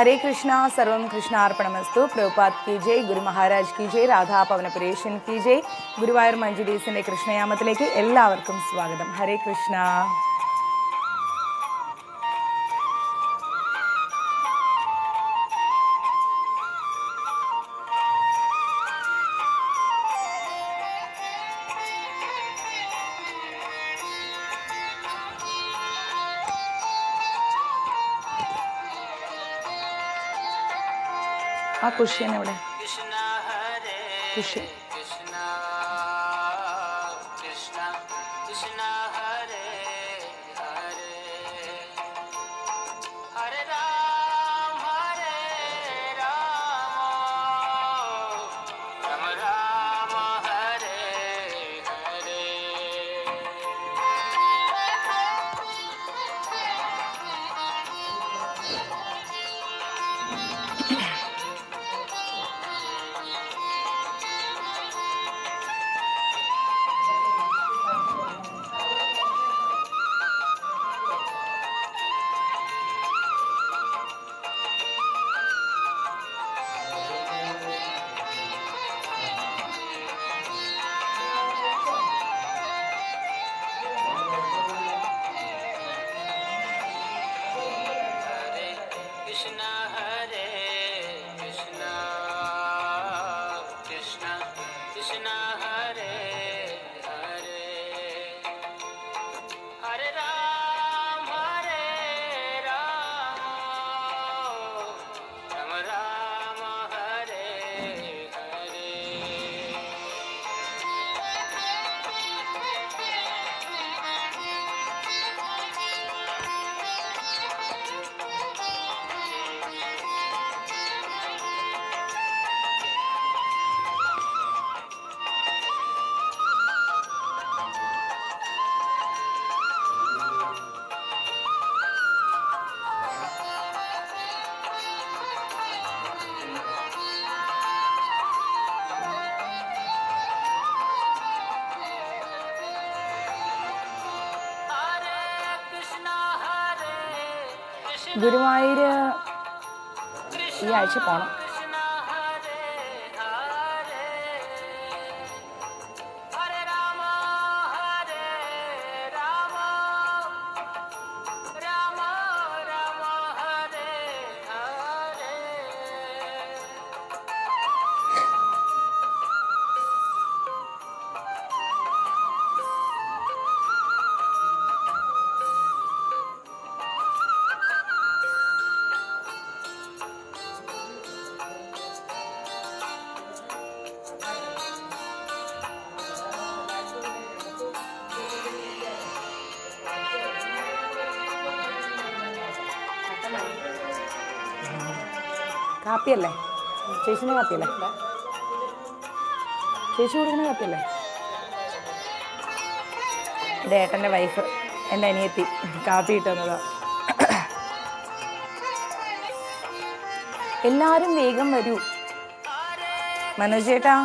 ഹരേ കൃഷ്ണ സർവം കൃഷ്ണാർപ്പണമസ്തു പ്രഭുപാത് കി ജയ് ഗുരു മഹാരാജ് കി ജയ് രാധാ പവനപുരേഷൻ കി ജയ് ഗുരുവായൂർ മഞ്ജുഡീസിൻ്റെ കൃഷ്ണയാമത്തിലേക്ക് എല്ലാവർക്കും സ്വാഗതം ഹരേ കൃഷ്ണ ಖುಷಿ ನೋಡಿ ಖುಷಿ Krishna ഗുരുവായൂർ ഈ ആഴ്ച പോകണം കത്തിയല്ലേ ചേച്ചിന് കത്തിയല്ലേ ചേച്ചി കൊടുക്കുന്ന കത്തിയല്ലേ ഇത് ഏട്ടൻ്റെ വൈഫ് എൻ്റെ അനിയത്തി കാപ്പി കിട്ടുന്നത് എല്ലാവരും വേഗം വരൂ മനോജേട്ടാ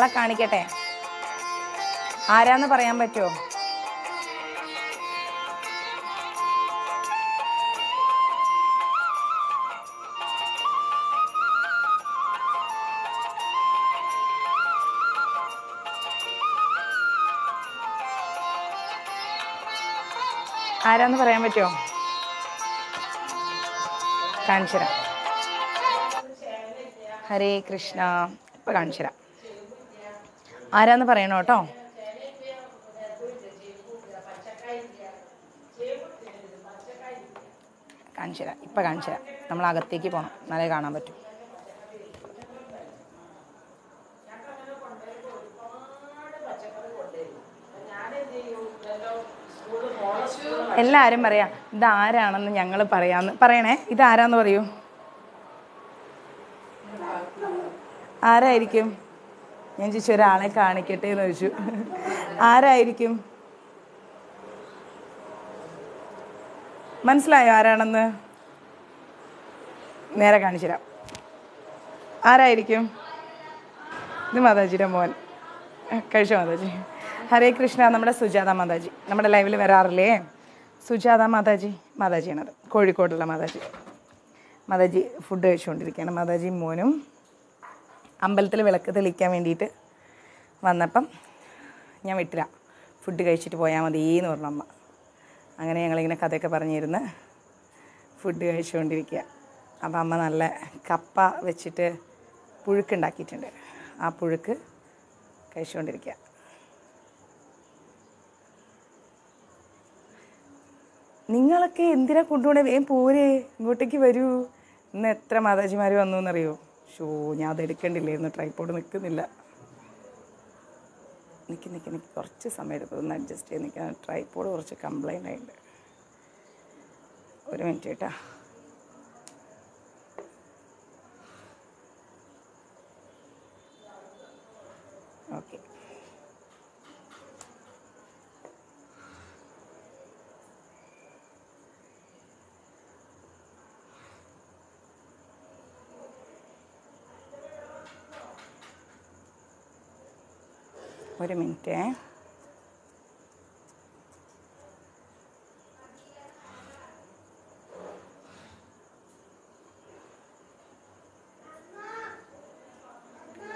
ആളെ കാണിക്കട്ടെ ആരാന്ന് പറയാൻ പറ്റുമോ ആരാന്ന് പറയാൻ പറ്റുമോ കാണിച്ചു ഹരേ കൃഷ്ണ ഇപ്പൊ കാണിച്ചു ആരാന്ന് പറയണോ കേട്ടോ കാണിച്ചു തരാം ഇപ്പം കാണിച്ചു തരാം നമ്മൾ അകത്തേക്ക് പോകണം എന്നാലേ കാണാൻ പറ്റും എല്ലാരും പറയാ ഇത് ആരാണെന്ന് ഞങ്ങൾ പറയാന്ന് പറയണേ ഇത് ആരാന്ന് പറയൂ ആരായിരിക്കും ഞാൻ ചോദിച്ചു ഒരാളെ കാണിക്കട്ടെ എന്ന് ചോദിച്ചു ആരായിരിക്കും മനസ്സിലായോ ആരാണെന്ന് നേരെ കാണിച്ചുതരാം ആരായിരിക്കും ഇത് മാതാജിയുടെ മോൻ കഴിച്ചു മാതാജി ഹരേ കൃഷ്ണ നമ്മുടെ സുജാത മാതാജി നമ്മുടെ ലൈവിൽ വരാറില്ലേ സുജാത മാതാജി മാതാജിയാണത് കോഴിക്കോടുള്ള മാതാജി മാതാജി ഫുഡ് കഴിച്ചുകൊണ്ടിരിക്കുകയാണ് മാതാജിയും മോനും അമ്പലത്തിൽ വിളക്ക് തെളിക്കാൻ വേണ്ടിയിട്ട് വന്നപ്പം ഞാൻ വിട്ടില്ല ഫുഡ് കഴിച്ചിട്ട് പോയാൽ മതി എന്ന് പറഞ്ഞു അമ്മ അങ്ങനെ ഞങ്ങളിങ്ങനെ കഥയൊക്കെ പറഞ്ഞിരുന്ന് ഫുഡ് കഴിച്ചുകൊണ്ടിരിക്കുക അപ്പോൾ അമ്മ നല്ല കപ്പ വെച്ചിട്ട് പുഴുക്കുണ്ടാക്കിയിട്ടുണ്ട് ആ പുഴുക്ക് കഴിച്ചുകൊണ്ടിരിക്കുക നിങ്ങളൊക്കെ എന്തിനാ കൊണ്ടുപോകണേ വേഗം പോരെ ഇങ്ങോട്ടേക്ക് വരൂ ഇന്ന് എത്ര മാതാജിമാർ വന്നു എന്നറിയുമോ ഷോ ഞാൻ അത് എടുക്കേണ്ടില്ലായിരുന്നു ട്രൈപ്പോഡ് നിൽക്കുന്നില്ല നിൽക്കി നിൽക്കി നിൽക്കി കുറച്ച് സമയം എടുക്കും ഒന്ന് അഡ്ജസ്റ്റ് ചെയ്ത് നിൽക്കാൻ ട്രൈപ്പോഡ് കുറച്ച് കംപ്ലൈൻ്റ് ആയിട്ടുണ്ട് ഒരു മിനിറ്റ് കേട്ടോ ഒരു മിനിറ്റ്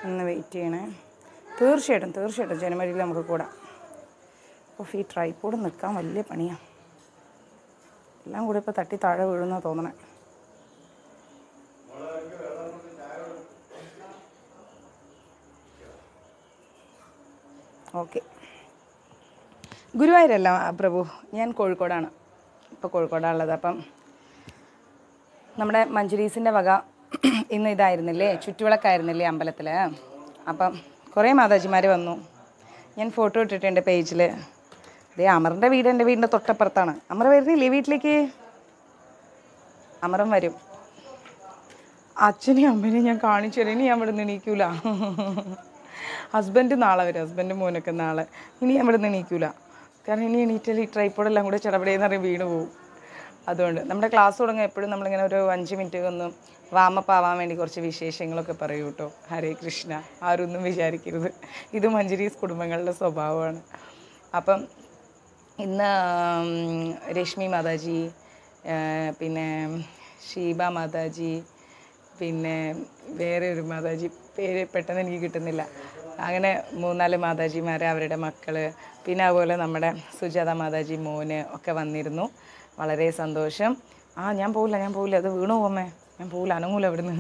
ഒന്ന് വെയിറ്റ് ചെയ്യണേ തീർച്ചയായിട്ടും തീർച്ചയായിട്ടും ജനുവരിയിൽ നമുക്ക് കൂടാം അപ്പോൾ ഈ ട്രൈപ്പോഡ് നിൽക്കാൻ വലിയ പണിയാണ് എല്ലാം കൂടി ഇപ്പോൾ തട്ടി താഴെ വീഴുന്ന തോന്നണേ ഗുരുവായൂരല്ല പ്രഭു ഞാൻ കോഴിക്കോടാണ് ഇപ്പോൾ കോഴിക്കോടാണുള്ളത് അപ്പം നമ്മുടെ മഞ്ജുരീസിൻ്റെ വക ഇന്ന് ഇതായിരുന്നില്ലേ ചുറ്റുവിളക്കായിരുന്നില്ലേ അമ്പലത്തിൽ അപ്പം കുറേ മാതാജിമാർ വന്നു ഞാൻ ഫോട്ടോ ഇട്ടിട്ടുണ്ട് പേജിൽ അതേ അമറിൻ്റെ വീട് എൻ്റെ വീടിൻ്റെ തൊട്ടപ്പുറത്താണ് അമർ വരുന്നില്ലേ വീട്ടിലേക്ക് അമറും വരും അച്ഛനെയും അമ്മനെയും ഞാൻ കാണിച്ചു തരാം ഇനി ഞാൻ ഇവിടെ നിന്ന് ഹസ്ബൻഡ് നാളെ വരും ഹസ്ബൻഡ് മോനൊക്കെ നാളെ ഇനി ഞാൻ ഇവിടെ നിന്ന് കാരണം ഇനി എണീറ്റൽ ഈ ട്രൈപ്പോഡെല്ലാം കൂടെ ചടപടിയെന്ന് പറയും വീണ് പോകും അതുകൊണ്ട് നമ്മുടെ ക്ലാസ് തുടങ്ങുക എപ്പോഴും നമ്മളിങ്ങനെ ഒരു അഞ്ച് മിനിറ്റ് ഒന്ന് വാമപ്പ് ആവാൻ വേണ്ടി കുറച്ച് വിശേഷങ്ങളൊക്കെ പറയൂ കേട്ടോ ഹരേ കൃഷ്ണ ആരൊന്നും വിചാരിക്കരുത് ഇത് മഞ്ചരീസ് കുടുംബങ്ങളുടെ സ്വഭാവമാണ് അപ്പം ഇന്ന് രശ്മി മാതാജി പിന്നെ ഷീബ മാതാജി പിന്നെ വേറെ ഒരു മാതാജി പേര് പെട്ടെന്ന് എനിക്ക് കിട്ടുന്നില്ല അങ്ങനെ മൂന്നാല് മാതാജിമാർ അവരുടെ മക്കൾ പിന്നെ അതുപോലെ നമ്മുടെ സുജാത മാതാജി മോന് ഒക്കെ വന്നിരുന്നു വളരെ സന്തോഷം ആ ഞാൻ പോവില്ല ഞാൻ പോവില്ല അത് വീണു പോമേ ഞാൻ പോവില്ല അനങ്ങൂല അവിടുന്ന്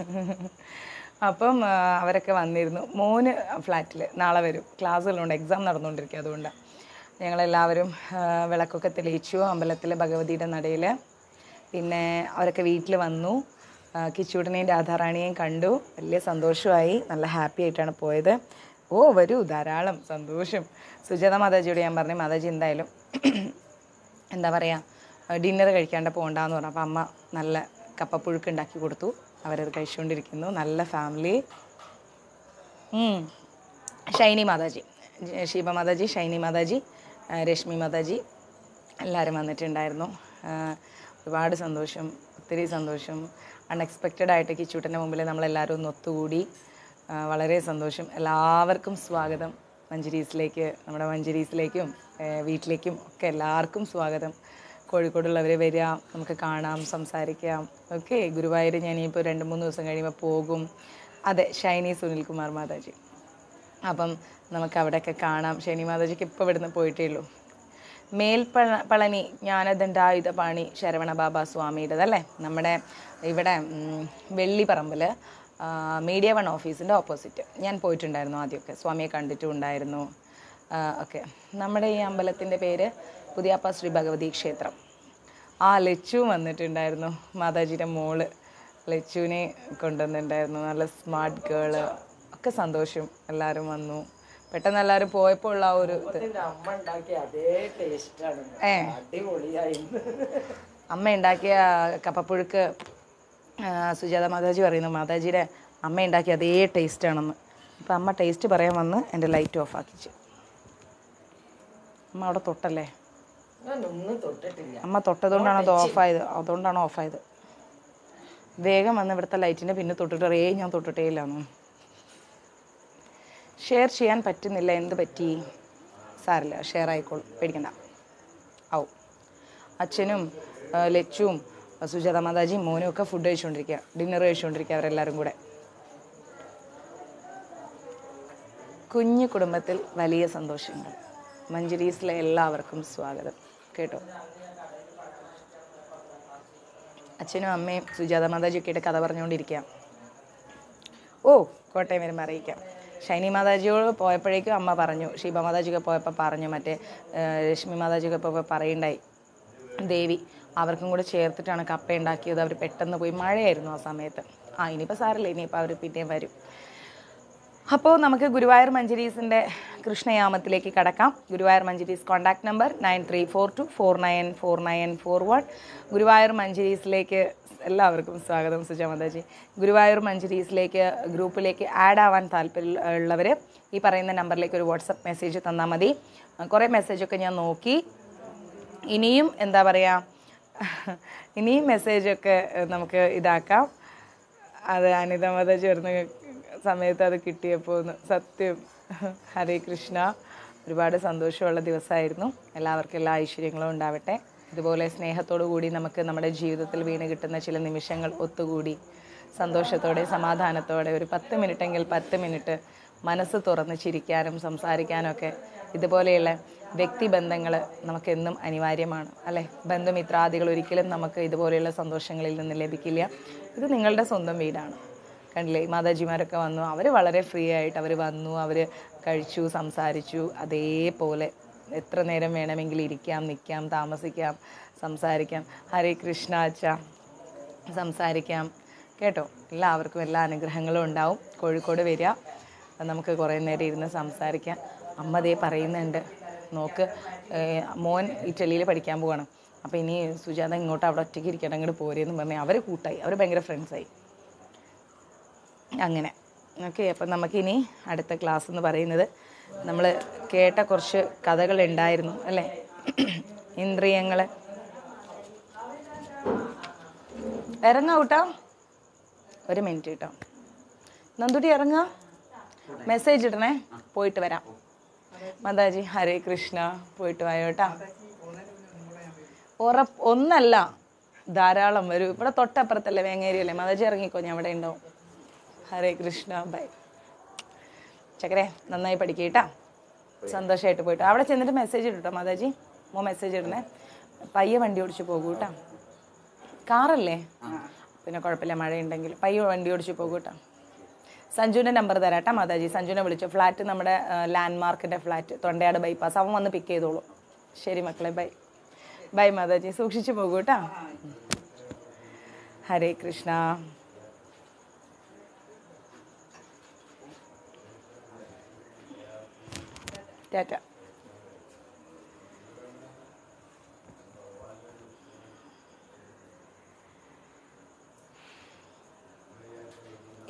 അപ്പം അവരൊക്കെ വന്നിരുന്നു മോന് ഫ്ലാറ്റിൽ നാളെ വരും ക്ലാസ്സുകളുണ്ട് എക്സാം നടന്നുകൊണ്ടിരിക്കുക അതുകൊണ്ടാണ് ഞങ്ങളെല്ലാവരും വിളക്കൊക്കെ തെളിയിച്ചു അമ്പലത്തിലെ ഭഗവതിയുടെ നടയിൽ പിന്നെ അവരൊക്കെ വീട്ടിൽ വന്നു കിച്ചൂടനെയും രാധാറാണിയെയും കണ്ടു വലിയ സന്തോഷമായി നല്ല ഹാപ്പി ആയിട്ടാണ് പോയത് ഓ വരൂ ധാരാളം സന്തോഷം സുജാത മാതാജിയോട് ഞാൻ പറഞ്ഞു മാതാജി എന്തായാലും എന്താ പറയുക ഡിന്നർ കഴിക്കാണ്ട് പോകണ്ടെന്ന് പറഞ്ഞു അപ്പോൾ അമ്മ നല്ല കപ്പപ്പുഴുക്ക് ഉണ്ടാക്കി കൊടുത്തു അവരത് കഴിച്ചുകൊണ്ടിരിക്കുന്നു നല്ല ഫാമിലി ഷൈനി മാതാജി ഷീബ മാതാജി ഷൈനി മാതാജി രശ്മി മാതാജി എല്ലാവരും വന്നിട്ടുണ്ടായിരുന്നു ഒരുപാട് സന്തോഷം ഒത്തിരി സന്തോഷം അൺഎക്സ്പെക്റ്റഡ് ആയിട്ട് കിച്ചൂട്ടൻ്റെ മുമ്പിൽ നമ്മളെല്ലാവരും ഒന്ന് ഒത്തുകൂടി വളരെ സന്തോഷം എല്ലാവർക്കും സ്വാഗതം മഞ്ചുരീസിലേക്ക് നമ്മുടെ മഞ്ചുരീസിലേക്കും വീട്ടിലേക്കും ഒക്കെ എല്ലാവർക്കും സ്വാഗതം കോഴിക്കോടുള്ളവരെ വരിക നമുക്ക് കാണാം സംസാരിക്കാം ഓക്കെ ഗുരുവായൂർ ഞാൻ രണ്ട് മൂന്ന് ദിവസം കഴിയുമ്പോൾ പോകും അതെ ഷൈനി സുനിൽകുമാർ മാതാജി അപ്പം നമുക്ക് അവിടെയൊക്കെ കാണാം ഷൈനി മാതാജിക്ക് ഇപ്പോൾ ഇവിടുന്ന് പോയിട്ടേ ഉള്ളൂ മേൽ പളനി ജ്ഞാനദണ്ഡായുധ പാണി ശരവണ ബാബ സ്വാമിയുടേതല്ലേ നമ്മുടെ ഇവിടെ വെള്ളിപ്പറമ്പിൽ മീഡിയ വൺ ഓഫീസിൻ്റെ ഓപ്പോസിറ്റ് ഞാൻ പോയിട്ടുണ്ടായിരുന്നു ആദ്യമൊക്കെ സ്വാമിയെ കണ്ടിട്ടുണ്ടായിരുന്നു ഒക്കെ നമ്മുടെ ഈ അമ്പലത്തിൻ്റെ പേര് പുതിയാപ്പ ശ്രീ ഭഗവതി ക്ഷേത്രം ആ ലച്ചു വന്നിട്ടുണ്ടായിരുന്നു മാതാജിയുടെ മോള് ലച്ചുവിനെ കൊണ്ടുവന്നിട്ടുണ്ടായിരുന്നു നല്ല സ്മാർട്ട് ഗേള് ഒക്കെ സന്തോഷം എല്ലാവരും വന്നു പെട്ടെന്ന് എല്ലാവരും പോയപ്പോൾ ഉള്ള ആ ഒരു ഏ അമ്മ ഉണ്ടാക്കിയ കപ്പപ്പുഴുക്ക് സുജാത മാതാജി പറയുന്നു മാതാജിയുടെ അമ്മ ഉണ്ടാക്കിയ അതേ ആണെന്ന് അപ്പം അമ്മ ടേസ്റ്റ് പറയാൻ വന്ന് എൻ്റെ ലൈറ്റ് ഓഫ് ആക്കിച്ചു അമ്മ അവിടെ തൊട്ടല്ലേ അമ്മ തൊട്ടതുകൊണ്ടാണ് അത് ഓഫായത് അതുകൊണ്ടാണ് ഓഫായത് വേഗം വന്ന് ഇവിടുത്തെ ലൈറ്റിൻ്റെ പിന്നെ തൊട്ടിട്ട് റേ ഞാൻ തൊട്ടിട്ടേ ഇല്ലാന്നു ഷെയർ ചെയ്യാൻ പറ്റുന്നില്ല എന്ത് പറ്റി സാറില്ല ഷെയർ ആയിക്കോളും പേടിക്കണ്ട ആവും അച്ഛനും ലച്ചും സുജാത മാതാജി മോനും ഒക്കെ ഫുഡ് കഴിച്ചുകൊണ്ടിരിക്കുക ഡിന്നർ കഴിച്ചുകൊണ്ടിരിക്കുക അവരെല്ലാവരും കൂടെ കുഞ്ഞു കുടുംബത്തിൽ വലിയ സന്തോഷങ്ങൾ മഞ്ജുരീസിലെ എല്ലാവർക്കും സ്വാഗതം കേട്ടോ അച്ഛനും അമ്മയും സുജാത മാതാജിയൊക്കെ ആയിട്ട് കഥ പറഞ്ഞുകൊണ്ടിരിക്കാം ഓ കോട്ടയം വരുമ്പോൾ അറിയിക്കാം ഷൈനി മാതാജിയോട് പോയപ്പോഴേക്കും അമ്മ പറഞ്ഞു ഷീബ മാതാജിയൊക്കെ പോയപ്പോൾ പറഞ്ഞു മറ്റേ രശ്മി മാതാജിയൊക്കെ പോയപ്പോൾ പറയുണ്ടായി ദേവി അവർക്കും കൂടെ ചേർത്തിട്ടാണ് കപ്പ ഉണ്ടാക്കിയത് അവർ പെട്ടെന്ന് പോയി മഴയായിരുന്നു ആ സമയത്ത് ആ ഇനിയിപ്പോൾ സാറില്ല ഇനിയിപ്പോൾ അവർ പിന്നെയും വരും അപ്പോൾ നമുക്ക് ഗുരുവായൂർ മഞ്ചരീസിൻ്റെ കൃഷ്ണയാമത്തിലേക്ക് കടക്കാം Guruvayur Manjaris contact number nine three four two four nine four nine four one Guruvayur മഞ്ചരീസിലേക്ക് എല്ലാവർക്കും സ്വാഗതം സുജാമതാജി ഗുരുവായൂർ മഞ്ചരീസിലേക്ക് ഗ്രൂപ്പിലേക്ക് ആഡ് ആവാൻ താല്പര്യം ഉള്ളവർ ഈ പറയുന്ന നമ്പറിലേക്ക് ഒരു വാട്സപ്പ് മെസ്സേജ് തന്നാൽ മതി കുറേ മെസ്സേജൊക്കെ ഞാൻ നോക്കി ഇനിയും എന്താ പറയുക ഇനിയും മെസ്സേജൊക്കെ നമുക്ക് ഇതാക്കാം അത് അനിതമത ചേർന്ന് സമയത്ത് അത് കിട്ടിയപ്പോൾ സത്യം ഹരേ കൃഷ്ണ ഒരുപാട് സന്തോഷമുള്ള ദിവസമായിരുന്നു എല്ലാവർക്കും എല്ലാ ഐശ്വര്യങ്ങളും ഉണ്ടാവട്ടെ ഇതുപോലെ സ്നേഹത്തോടു കൂടി നമുക്ക് നമ്മുടെ ജീവിതത്തിൽ വീണ് കിട്ടുന്ന ചില നിമിഷങ്ങൾ ഒത്തുകൂടി സന്തോഷത്തോടെ സമാധാനത്തോടെ ഒരു പത്ത് മിനിറ്റെങ്കിൽ പത്ത് മിനിറ്റ് മനസ്സ് തുറന്ന് ചിരിക്കാനും സംസാരിക്കാനൊക്കെ ഇതുപോലെയുള്ള വ്യക്തിബന്ധങ്ങൾ നമുക്കെന്നും അനിവാര്യമാണ് അല്ലേ ബന്ധുമിത്രാദികൾ ഒരിക്കലും നമുക്ക് ഇതുപോലെയുള്ള സന്തോഷങ്ങളിൽ നിന്ന് ലഭിക്കില്ല ഇത് നിങ്ങളുടെ സ്വന്തം വീടാണ് കണ്ടില്ലേ മാതാജിമാരൊക്കെ വന്നു അവർ വളരെ ഫ്രീ ആയിട്ട് അവർ വന്നു അവർ കഴിച്ചു സംസാരിച്ചു അതേപോലെ എത്ര നേരം വേണമെങ്കിൽ ഇരിക്കാം നിൽക്കാം താമസിക്കാം സംസാരിക്കാം ഹരേ കൃഷ്ണ അച്ച സംസാരിക്കാം കേട്ടോ എല്ലാവർക്കും എല്ലാ അനുഗ്രഹങ്ങളും ഉണ്ടാവും കോഴിക്കോട് വരിക നമുക്ക് കുറേ നേരം ഇരുന്ന് സംസാരിക്കാം അമ്മ ദേ പറയുന്നുണ്ട് നോക്ക് മോൻ ഇറ്റലിയിൽ പഠിക്കാൻ പോവാണ് അപ്പോൾ ഇനി സുജാത ഇങ്ങോട്ട് അവിടെ ഒറ്റയ്ക്ക് ഇരിക്കണം അങ്ങോട്ട് പോരെന്ന് പറഞ്ഞാൽ അവർ കൂട്ടായി അവർ ഭയങ്കര ഫ്രണ്ട്സായി അങ്ങനെ ഓക്കെ അപ്പം നമുക്കിനി അടുത്ത ക്ലാസ് എന്ന് പറയുന്നത് നമ്മൾ കേട്ട കുറച്ച് കഥകൾ ഉണ്ടായിരുന്നു അല്ലേ ഇന്ദ്രിയങ്ങളെ ഇറങ്ങാം കൂട്ടോ ഒരു മിനിറ്റ് കേട്ടോ നന്ദുട്ടി ഇറങ്ങാം മെസ്സേജ് ഇടണേ പോയിട്ട് വരാം മാതാജി ഹരേ കൃഷ്ണ പോയിട്ട് വായോട്ടാ ഉറ ഒന്നല്ല ധാരാളം വരും ഇവിടെ തൊട്ടപ്പുറത്തല്ലേ വേങ്ങേരിയല്ലേ മാതാജി ഇറങ്ങിക്കോ ഞാൻ അവിടെ ഉണ്ടാവും ഹരേ കൃഷ്ണ ബൈ ചക്കരേ നന്നായി പഠിക്കേട്ടാ സന്തോഷമായിട്ട് പോയിട്ട് അവിടെ ചെന്നിട്ട് മെസ്സേജ് ഇട്ടോ മാതാജി മോ മെസ്സേജ് ഇടണേ പയ്യെ വണ്ടി ഓടിച്ച് പോകൂ കേട്ടോ കാറല്ലേ പിന്നെ കുഴപ്പമില്ല മഴയുണ്ടെങ്കിൽ പയ്യെ വണ്ടി ഓടിച്ച് പോകൂ കേട്ടോ സഞ്ജുവിൻ്റെ നമ്പർ കേട്ടോ മാതാജി സഞ്ജുവിനെ വിളിച്ചു ഫ്ലാറ്റ് നമ്മുടെ ലാൻഡ് മാർക്കിൻ്റെ ഫ്ലാറ്റ് തൊണ്ടയാട് ബൈപ്പാസ് അവൻ വന്ന് പിക്ക് ചെയ്തോളൂ ശരി മക്കളെ ബൈ ബൈ മാതാജി സൂക്ഷിച്ചു പോകൂ കേട്ടോ ഹരേ കൃഷ്ണ ടാറ്റ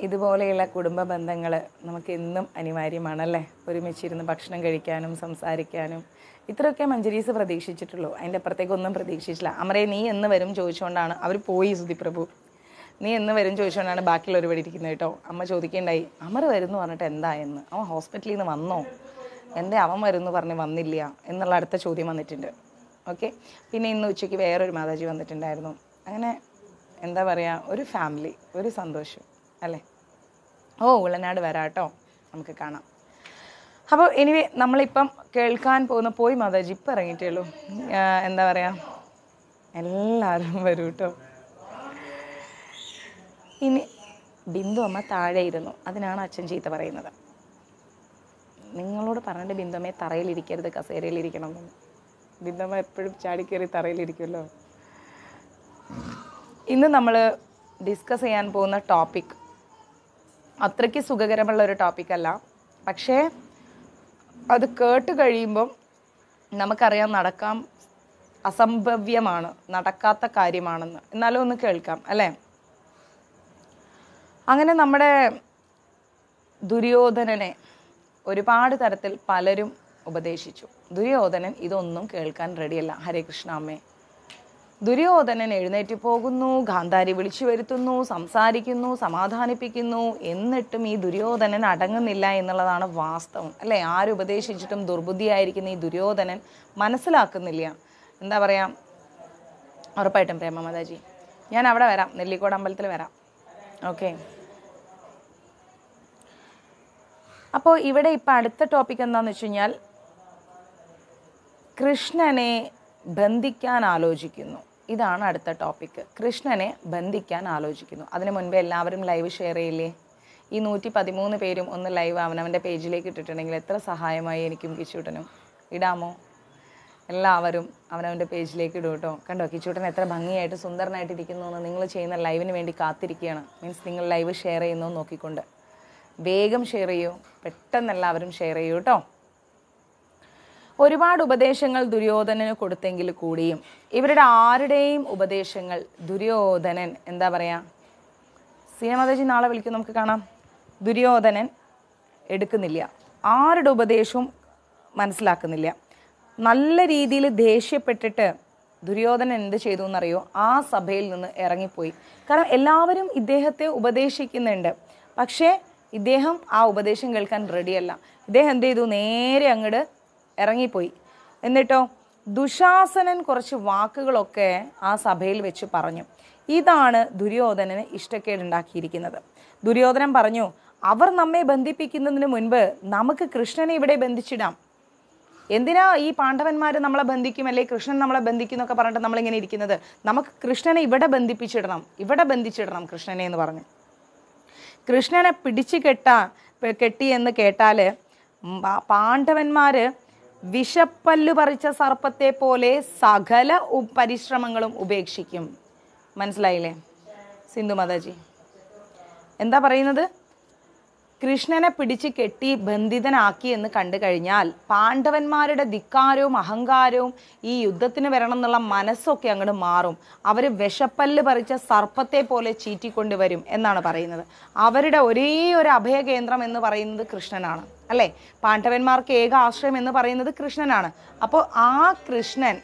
ഇതുപോലെയുള്ള കുടുംബ ബന്ധങ്ങൾ നമുക്ക് എന്നും അനിവാര്യമാണല്ലേ ഒരുമിച്ചിരുന്ന് ഭക്ഷണം കഴിക്കാനും സംസാരിക്കാനും ഇത്രയൊക്കെ മഞ്ജരീസ് പ്രതീക്ഷിച്ചിട്ടുള്ളൂ അതിൻ്റെ അപ്പുറത്തേക്കൊന്നും പ്രതീക്ഷിച്ചില്ല അമരെ നീ എന്ന് വരും ചോദിച്ചുകൊണ്ടാണ് അവർ പോയി സുധിപ്രഭു നീ എന്ന് വരും ചോദിച്ചുകൊണ്ടാണ് ബാക്കിയുള്ളവർ ഇവിടെ ഇരിക്കുന്നത് കേട്ടോ അമ്മ ചോദിക്കേണ്ടായി അമർ വരുന്നു പറഞ്ഞിട്ട് എന്താ എന്ന് അവൻ ഹോസ്പിറ്റലിൽ നിന്ന് വന്നോ എൻ്റെ അവൻ വരുന്നു പറഞ്ഞ് വന്നില്ല എന്നുള്ള അടുത്ത ചോദ്യം വന്നിട്ടുണ്ട് ഓക്കെ പിന്നെ ഇന്ന് ഉച്ചയ്ക്ക് വേറൊരു മാതാജി വന്നിട്ടുണ്ടായിരുന്നു അങ്ങനെ എന്താ പറയുക ഒരു ഫാമിലി ഒരു സന്തോഷം അല്ലേ ഓ ഉള്ളനാട് വരാട്ടോ നമുക്ക് കാണാം അപ്പോൾ എനിവേ നമ്മളിപ്പം കേൾക്കാൻ പോകുന്ന പോയി മാതാജി ഇപ്പം ഇറങ്ങിയിട്ടേ ഉള്ളൂ എന്താ പറയുക എല്ലാവരും വരൂ കേട്ടോ ഇനി ബിന്ദു അമ്മ താഴെ ഇരുന്നു അതിനാണ് അച്ഛൻ ചീത്ത പറയുന്നത് നിങ്ങളോട് പറഞ്ഞിട്ട് ബിന്ദമ്മയെ തറയിലിരിക്കരുത് കസേരയിലിരിക്കണം എന്ന് ബിന്ദമ്മ എപ്പോഴും ചാടിക്കേറി തറയിലിരിക്കുമല്ലോ ഇന്ന് നമ്മൾ ഡിസ്കസ് ചെയ്യാൻ പോകുന്ന ടോപ്പിക് അത്രയ്ക്ക് സുഖകരമുള്ള ഒരു ടോപ്പിക്കല്ല പക്ഷേ അത് കേട്ട് കഴിയുമ്പം നമുക്കറിയാം നടക്കാം അസംഭവ്യമാണ് നടക്കാത്ത കാര്യമാണെന്ന് എന്നാലും ഒന്ന് കേൾക്കാം അല്ലേ അങ്ങനെ നമ്മുടെ ദുര്യോധനനെ ഒരുപാട് തരത്തിൽ പലരും ഉപദേശിച്ചു ദുര്യോധനൻ ഇതൊന്നും കേൾക്കാൻ റെഡിയല്ല ഹരേ കൃഷ്ണ അമ്മേ ദുര്യോധനൻ എഴുന്നേറ്റ് പോകുന്നു ഗാന്ധാരി വിളിച്ചു വരുത്തുന്നു സംസാരിക്കുന്നു സമാധാനിപ്പിക്കുന്നു എന്നിട്ടും ഈ ദുര്യോധനൻ അടങ്ങുന്നില്ല എന്നുള്ളതാണ് വാസ്തവം അല്ലേ ആരുപദേശിച്ചിട്ടും ദുർബുദ്ധിയായിരിക്കുന്ന ഈ ദുര്യോധനൻ മനസ്സിലാക്കുന്നില്ല എന്താ പറയാ ഉറപ്പായിട്ടും പ്രേമമാതാജി ഞാൻ അവിടെ വരാം നെല്ലിക്കോട് അമ്പലത്തിൽ വരാം ഓക്കെ അപ്പോൾ ഇവിടെ ഇപ്പം അടുത്ത ടോപ്പിക് എന്താണെന്ന് വെച്ച് കഴിഞ്ഞാൽ കൃഷ്ണനെ ബന്ധിക്കാൻ ആലോചിക്കുന്നു ഇതാണ് അടുത്ത ടോപ്പിക്ക് കൃഷ്ണനെ ബന്ധിക്കാൻ ആലോചിക്കുന്നു അതിനു മുൻപേ എല്ലാവരും ലൈവ് ഷെയർ ചെയ്യില്ലേ ഈ നൂറ്റി പതിമൂന്ന് പേരും ഒന്ന് ലൈവ് അവനവൻ്റെ പേജിലേക്ക് ഇട്ടിട്ടുണ്ടെങ്കിൽ എത്ര സഹായമായി എനിക്കും കിച്ചൂട്ടനും ഇടാമോ എല്ലാവരും അവനവൻ്റെ പേജിലേക്ക് ഇടും കേട്ടോ കണ്ടോ കിച്ചൂട്ടൻ എത്ര ഭംഗിയായിട്ട് സുന്ദരനായിട്ട് ഇരിക്കുന്നു എന്ന് നിങ്ങൾ ചെയ്യുന്ന ലൈവിന് വേണ്ടി കാത്തിരിക്കുകയാണ് മീൻസ് നിങ്ങൾ ലൈവ് ഷെയർ ചെയ്യുന്നു നോക്കിക്കൊണ്ട് വേഗം ഷെയർ ചെയ്യൂ പെട്ടെന്ന് എല്ലാവരും ഷെയർ ചെയ്യൂ കേട്ടോ ഒരുപാട് ഉപദേശങ്ങൾ ദുര്യോധനന് കൊടുത്തെങ്കിൽ കൂടിയും ഇവരുടെ ആരുടെയും ഉപദേശങ്ങൾ ദുര്യോധനൻ എന്താ പറയുക സീനമാതാജി നാളെ വിളിക്കും നമുക്ക് കാണാം ദുര്യോധനൻ എടുക്കുന്നില്ല ആരുടെ ഉപദേശവും മനസ്സിലാക്കുന്നില്ല നല്ല രീതിയിൽ ദേഷ്യപ്പെട്ടിട്ട് ദുര്യോധനൻ എന്ത് ചെയ്തു എന്നറിയോ ആ സഭയിൽ നിന്ന് ഇറങ്ങിപ്പോയി കാരണം എല്ലാവരും ഇദ്ദേഹത്തെ ഉപദേശിക്കുന്നുണ്ട് പക്ഷേ ഇദ്ദേഹം ആ ഉപദേശം കേൾക്കാൻ റെഡിയല്ല ഇദ്ദേഹം എന്ത് ചെയ്തു നേരെ അങ്ങോട്ട് ഇറങ്ങിപ്പോയി എന്നിട്ടോ ദുശാസനൻ കുറച്ച് വാക്കുകളൊക്കെ ആ സഭയിൽ വെച്ച് പറഞ്ഞു ഇതാണ് ദുര്യോധനന് ഇഷ്ടക്കേടുണ്ടാക്കിയിരിക്കുന്നത് ദുര്യോധനൻ പറഞ്ഞു അവർ നമ്മെ ബന്ധിപ്പിക്കുന്നതിന് മുൻപ് നമുക്ക് കൃഷ്ണനെ ഇവിടെ ബന്ധിച്ചിടാം എന്തിനാ ഈ പാണ്ഡവന്മാർ നമ്മളെ ബന്ധിക്കും അല്ലെങ്കിൽ കൃഷ്ണൻ നമ്മളെ ബന്ധിക്കും എന്നൊക്കെ പറഞ്ഞിട്ട് നമ്മളിങ്ങനെ ഇരിക്കുന്നത് നമുക്ക് കൃഷ്ണനെ ഇവിടെ ബന്ധിപ്പിച്ചിടണം ഇവിടെ ബന്ധിച്ചിടണം കൃഷ്ണനെ എന്ന് പറഞ്ഞു കൃഷ്ണനെ പിടിച്ചു കെട്ടാ കെട്ടി എന്ന് കേട്ടാൽ പാണ്ഡവന്മാർ വിഷപ്പല്ലു പറിച്ച സർപ്പത്തെ പോലെ സകല പരിശ്രമങ്ങളും ഉപേക്ഷിക്കും മനസ്സിലായില്ലേ സിന്ധു മാതാജി എന്താ പറയുന്നത് കൃഷ്ണനെ പിടിച്ച് കെട്ടി ബന്ധിതനാക്കി എന്ന് കണ്ടു കഴിഞ്ഞാൽ പാണ്ഡവന്മാരുടെ ധിക്കാരവും അഹങ്കാരവും ഈ യുദ്ധത്തിന് വരണം എന്നുള്ള മനസ്സൊക്കെ അങ്ങോട്ട് മാറും അവർ വിഷപ്പല്ല് പറിച്ച സർപ്പത്തെ പോലെ ചീറ്റിക്കൊണ്ട് വരും എന്നാണ് പറയുന്നത് അവരുടെ ഒരേ ഒരു അഭയകേന്ദ്രം എന്ന് പറയുന്നത് കൃഷ്ണനാണ് അല്ലേ പാണ്ഡവന്മാർക്ക് ഏക ആശ്രയം എന്ന് പറയുന്നത് കൃഷ്ണനാണ് അപ്പോൾ ആ കൃഷ്ണൻ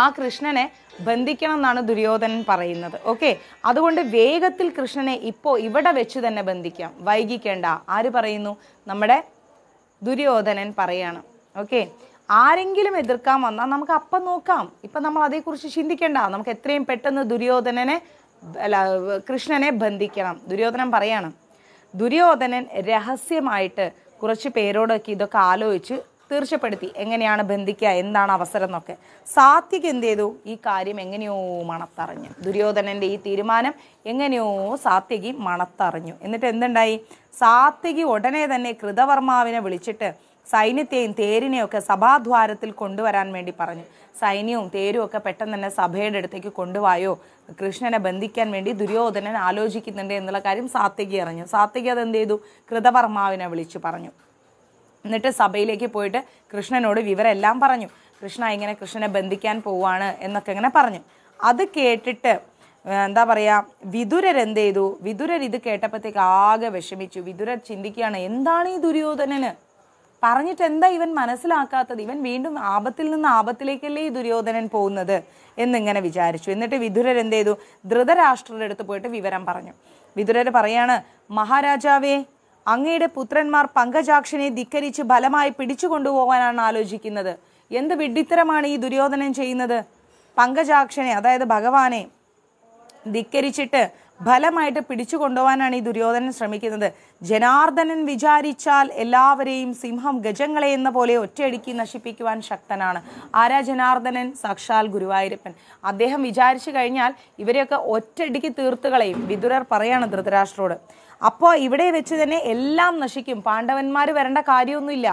ആ കൃഷ്ണനെ ബന്ധിക്കണം എന്നാണ് ദുര്യോധനൻ പറയുന്നത് ഓക്കെ അതുകൊണ്ട് വേഗത്തിൽ കൃഷ്ണനെ ഇപ്പോൾ ഇവിടെ വെച്ച് തന്നെ ബന്ധിക്കാം വൈകിക്കേണ്ട ആര് പറയുന്നു നമ്മുടെ ദുര്യോധനൻ പറയാണ് ഓക്കെ ആരെങ്കിലും എതിർക്കാൻ വന്നാൽ നമുക്ക് അപ്പം നോക്കാം ഇപ്പം നമ്മൾ അതേക്കുറിച്ച് ചിന്തിക്കേണ്ട നമുക്ക് എത്രയും പെട്ടെന്ന് ദുര്യോധനനെ അല്ല കൃഷ്ണനെ ബന്ധിക്കണം ദുര്യോധനൻ പറയണം ദുര്യോധനൻ രഹസ്യമായിട്ട് കുറച്ച് പേരോടൊക്കെ ഇതൊക്കെ ആലോചിച്ച് തീർച്ചപ്പെടുത്തി എങ്ങനെയാണ് ബന്ധിക്കുക എന്താണ് അവസരം എന്നൊക്കെ സാത്വിക് എന്ത് ചെയ്തു ഈ കാര്യം എങ്ങനെയോ മണത്തറിഞ്ഞു ദുര്യോധനന്റെ ഈ തീരുമാനം എങ്ങനെയോ സാത്വികി മണത്തറിഞ്ഞു എന്നിട്ട് എന്തുണ്ടായി സാത്വികി ഉടനെ തന്നെ കൃതവർമാവിനെ വിളിച്ചിട്ട് സൈന്യത്തെയും തേരിനെയൊക്കെ സഭാദ്വാരത്തിൽ കൊണ്ടുവരാൻ വേണ്ടി പറഞ്ഞു സൈന്യവും തേരും ഒക്കെ പെട്ടെന്ന് തന്നെ സഭയുടെ അടുത്തേക്ക് കൊണ്ടുപോയോ കൃഷ്ണനെ ബന്ധിക്കാൻ വേണ്ടി ദുര്യോധനൻ ആലോചിക്കുന്നുണ്ട് എന്നുള്ള കാര്യം സാത്യകി അറിഞ്ഞു സാത്യകി അത് എന്ത് ചെയ്തു കൃതപർമാവിനെ വിളിച്ചു പറഞ്ഞു എന്നിട്ട് സഭയിലേക്ക് പോയിട്ട് കൃഷ്ണനോട് വിവരമെല്ലാം പറഞ്ഞു കൃഷ്ണ ഇങ്ങനെ കൃഷ്ണനെ ബന്ധിക്കാൻ പോവാണ് എന്നൊക്കെ ഇങ്ങനെ പറഞ്ഞു അത് കേട്ടിട്ട് എന്താ പറയാ വിതുരർ എന്ത് ചെയ്തു വിതുരർ ഇത് കേട്ടപ്പോഴത്തേക്ക് ആകെ വിഷമിച്ചു വിതുരർ ചിന്തിക്കുകയാണ് എന്താണ് ഈ ദുര്യോധനന് പറഞ്ഞിട്ട് എന്താ ഇവൻ മനസ്സിലാക്കാത്തത് ഇവൻ വീണ്ടും ആപത്തിൽ നിന്ന് ആപത്തിലേക്കല്ലേ ഈ ദുര്യോധനൻ പോകുന്നത് എന്നിങ്ങനെ വിചാരിച്ചു എന്നിട്ട് വിധുരൻ എന്ത് ചെയ്തു ധൃതരാഷ്ട്രരുടെ അടുത്ത് പോയിട്ട് വിവരം പറഞ്ഞു വിധുരർ പറയാണ് മഹാരാജാവേ അങ്ങയുടെ പുത്രന്മാർ പങ്കജാക്ഷനെ ധിക്കരിച്ച് ഫലമായി പിടിച്ചു കൊണ്ടുപോകാനാണ് ആലോചിക്കുന്നത് എന്ത് വിഡ്ഢിത്തരമാണ് ഈ ദുര്യോധനൻ ചെയ്യുന്നത് പങ്കജാക്ഷനെ അതായത് ഭഗവാനെ ധിക്കരിച്ചിട്ട് ഫലമായിട്ട് പിടിച്ചു കൊണ്ടുപോകാനാണ് ഈ ദുര്യോധനൻ ശ്രമിക്കുന്നത് ജനാർദ്ദനൻ വിചാരിച്ചാൽ എല്ലാവരെയും സിംഹം ഗജങ്ങളെ എന്ന പോലെ ഒറ്റയടിക്ക് നശിപ്പിക്കുവാൻ ശക്തനാണ് ആരാ ജനാർദ്ദനൻ സാക്ഷാൽ ഗുരുവായൂരപ്പൻ അദ്ദേഹം വിചാരിച്ചു കഴിഞ്ഞാൽ ഇവരെയൊക്കെ ഒറ്റയടിക്ക് തീർത്ത് കളയും വിദുരർ പറയാണ് ധൃതരാഷ്ട്രോട് അപ്പോൾ ഇവിടെ വെച്ച് തന്നെ എല്ലാം നശിക്കും പാണ്ഡവന്മാർ വരേണ്ട കാര്യമൊന്നുമില്ല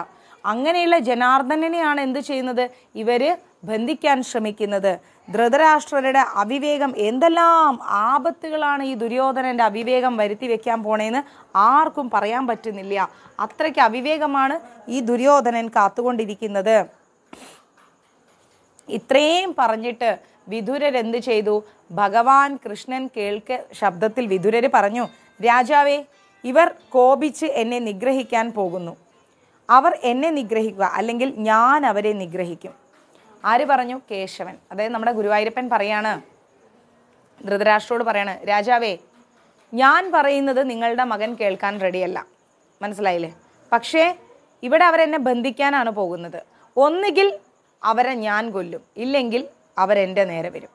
അങ്ങനെയുള്ള ജനാർദ്ദനനെയാണ് എന്ത് ചെയ്യുന്നത് ഇവര് ബന്ധിക്കാൻ ശ്രമിക്കുന്നത് ധൃതരാഷ്ട്രരുടെ അവിവേകം എന്തെല്ലാം ആപത്തുകളാണ് ഈ ദുര്യോധനൻ്റെ അവിവേകം വരുത്തി വെക്കാൻ പോണേന്ന് ആർക്കും പറയാൻ പറ്റുന്നില്ല അത്രയ്ക്ക് അവിവേകമാണ് ഈ ദുര്യോധനൻ കാത്തുകൊണ്ടിരിക്കുന്നത് ഇത്രയും പറഞ്ഞിട്ട് വിധുരർ എന്ത് ചെയ്തു ഭഗവാൻ കൃഷ്ണൻ കേൾക്ക ശബ്ദത്തിൽ വിധുരർ പറഞ്ഞു രാജാവേ ഇവർ കോപിച്ച് എന്നെ നിഗ്രഹിക്കാൻ പോകുന്നു അവർ എന്നെ നിഗ്രഹിക്കുക അല്ലെങ്കിൽ ഞാൻ അവരെ നിഗ്രഹിക്കും ആര് പറഞ്ഞു കേശവൻ അതായത് നമ്മുടെ ഗുരുവായൂരപ്പൻ പറയാണ് ധൃതരാഷ്ട്രോട് പറയാണ് രാജാവേ ഞാൻ പറയുന്നത് നിങ്ങളുടെ മകൻ കേൾക്കാൻ റെഡിയല്ല മനസ്സിലായില്ലേ പക്ഷേ ഇവിടെ അവരെന്നെ ബന്ധിക്കാനാണ് പോകുന്നത് ഒന്നുകിൽ അവരെ ഞാൻ കൊല്ലും ഇല്ലെങ്കിൽ അവരെൻ്റെ നേരെ വരും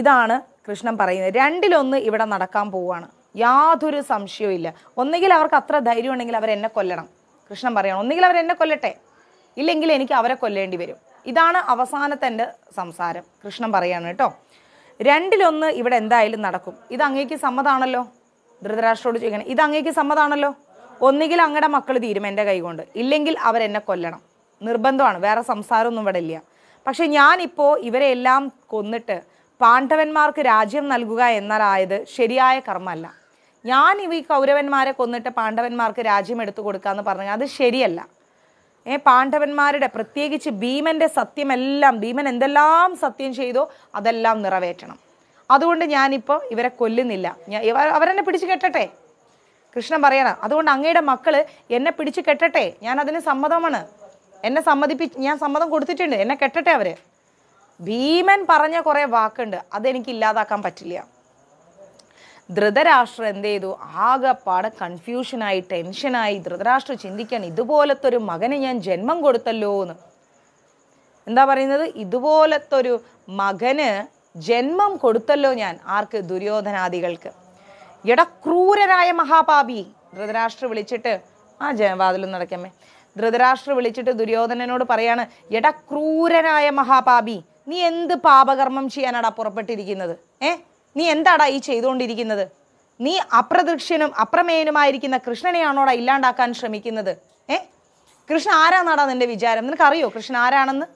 ഇതാണ് കൃഷ്ണൻ പറയുന്നത് രണ്ടിലൊന്ന് ഇവിടെ നടക്കാൻ പോവുകയാണ് യാതൊരു സംശയവും ഇല്ല ഒന്നുകിൽ അവർക്ക് അത്ര ധൈര്യം ഉണ്ടെങ്കിൽ അവരെന്നെ കൊല്ലണം കൃഷ്ണൻ പറയണം ഒന്നുകിൽ അവരെന്നെ കൊല്ലട്ടെ ഇല്ലെങ്കിൽ എനിക്ക് അവരെ കൊല്ലേണ്ടി വരും ഇതാണ് അവസാനത്തെ എൻ്റെ സംസാരം കൃഷ്ണൻ പറയാണ് കേട്ടോ രണ്ടിലൊന്ന് ഇവിടെ എന്തായാലും നടക്കും ഇത് അങ്ങേക്ക് സമ്മതാണല്ലോ ധൃതരാഷ്ട്രോട് ചോദിക്കണം ഇത് അങ്ങേക്ക് സമ്മതാണല്ലോ ഒന്നുകിൽ അങ്ങയുടെ മക്കൾ തീരും എൻ്റെ കൈകൊണ്ട് ഇല്ലെങ്കിൽ അവരെന്നെ കൊല്ലണം നിർബന്ധമാണ് വേറെ സംസാരമൊന്നും ഇവിടെ ഇല്ല പക്ഷെ ഞാനിപ്പോൾ എല്ലാം കൊന്നിട്ട് പാണ്ഡവന്മാർക്ക് രാജ്യം നൽകുക എന്നാലായത് ശരിയായ കർമ്മമല്ല ഞാൻ ഈ കൗരവന്മാരെ കൊന്നിട്ട് പാണ്ഡവന്മാർക്ക് രാജ്യം എടുത്തു കൊടുക്കുക എന്ന് പറഞ്ഞാൽ അത് ശരിയല്ല ഏ പാണ്ഡവന്മാരുടെ പ്രത്യേകിച്ച് ഭീമൻ്റെ സത്യമെല്ലാം ഭീമൻ എന്തെല്ലാം സത്യം ചെയ്തോ അതെല്ലാം നിറവേറ്റണം അതുകൊണ്ട് ഞാനിപ്പോൾ ഇവരെ കൊല്ലുന്നില്ല ഞാൻ അവരെന്നെ പിടിച്ചു കെട്ടട്ടെ കൃഷ്ണൻ പറയണം അതുകൊണ്ട് അങ്ങയുടെ മക്കൾ എന്നെ പിടിച്ചു കെട്ടട്ടെ ഞാൻ അതിന് സമ്മതമാണ് എന്നെ സമ്മതിപ്പി ഞാൻ സമ്മതം കൊടുത്തിട്ടുണ്ട് എന്നെ കെട്ടട്ടെ അവർ ഭീമൻ പറഞ്ഞ കുറേ വാക്കുണ്ട് അതെനിക്ക് ഇല്ലാതാക്കാൻ പറ്റില്ല ധൃതരാഷ്ട്ര എന്ത് ചെയ്തു ആകെപ്പാടെ കൺഫ്യൂഷനായി ടെൻഷനായി ധൃതരാഷ്ട്ര ചിന്തിക്കാൻ ഇതുപോലത്തെ ഒരു മകനെ ഞാൻ ജന്മം കൊടുത്തല്ലോ എന്ന് എന്താ പറയുന്നത് ഇതുപോലത്തെ ഒരു മകന് ജന്മം കൊടുത്തല്ലോ ഞാൻ ആർക്ക് ദുര്യോധനാദികൾക്ക് ഇടക്രൂരരായ ക്രൂരരായ മഹാപാപി ധൃതരാഷ്ട്ര വിളിച്ചിട്ട് ആ ജനവാതിലും നടക്കമ്മേ ധൃതരാഷ്ട്ര വിളിച്ചിട്ട് ദുര്യോധനനോട് പറയാണ് ഇടക്രൂരനായ ക്രൂരനായ മഹാപാപി നീ എന്ത് പാപകർമ്മം ചെയ്യാനാടാ പുറപ്പെട്ടിരിക്കുന്നത് ഏഹ് നീ എന്താടാ ഈ ചെയ്തുകൊണ്ടിരിക്കുന്നത് നീ അപ്രദൃക്ഷ്യനും അപ്രമേയനുമായിരിക്കുന്ന കൃഷ്ണനെയാണോടാ ഇല്ലാണ്ടാക്കാൻ ശ്രമിക്കുന്നത് ഏ കൃഷ്ണൻ ആരാന്നാടാ നിന്റെ വിചാരം നിനക്കറിയോ കൃഷ്ണൻ ആരാണെന്ന്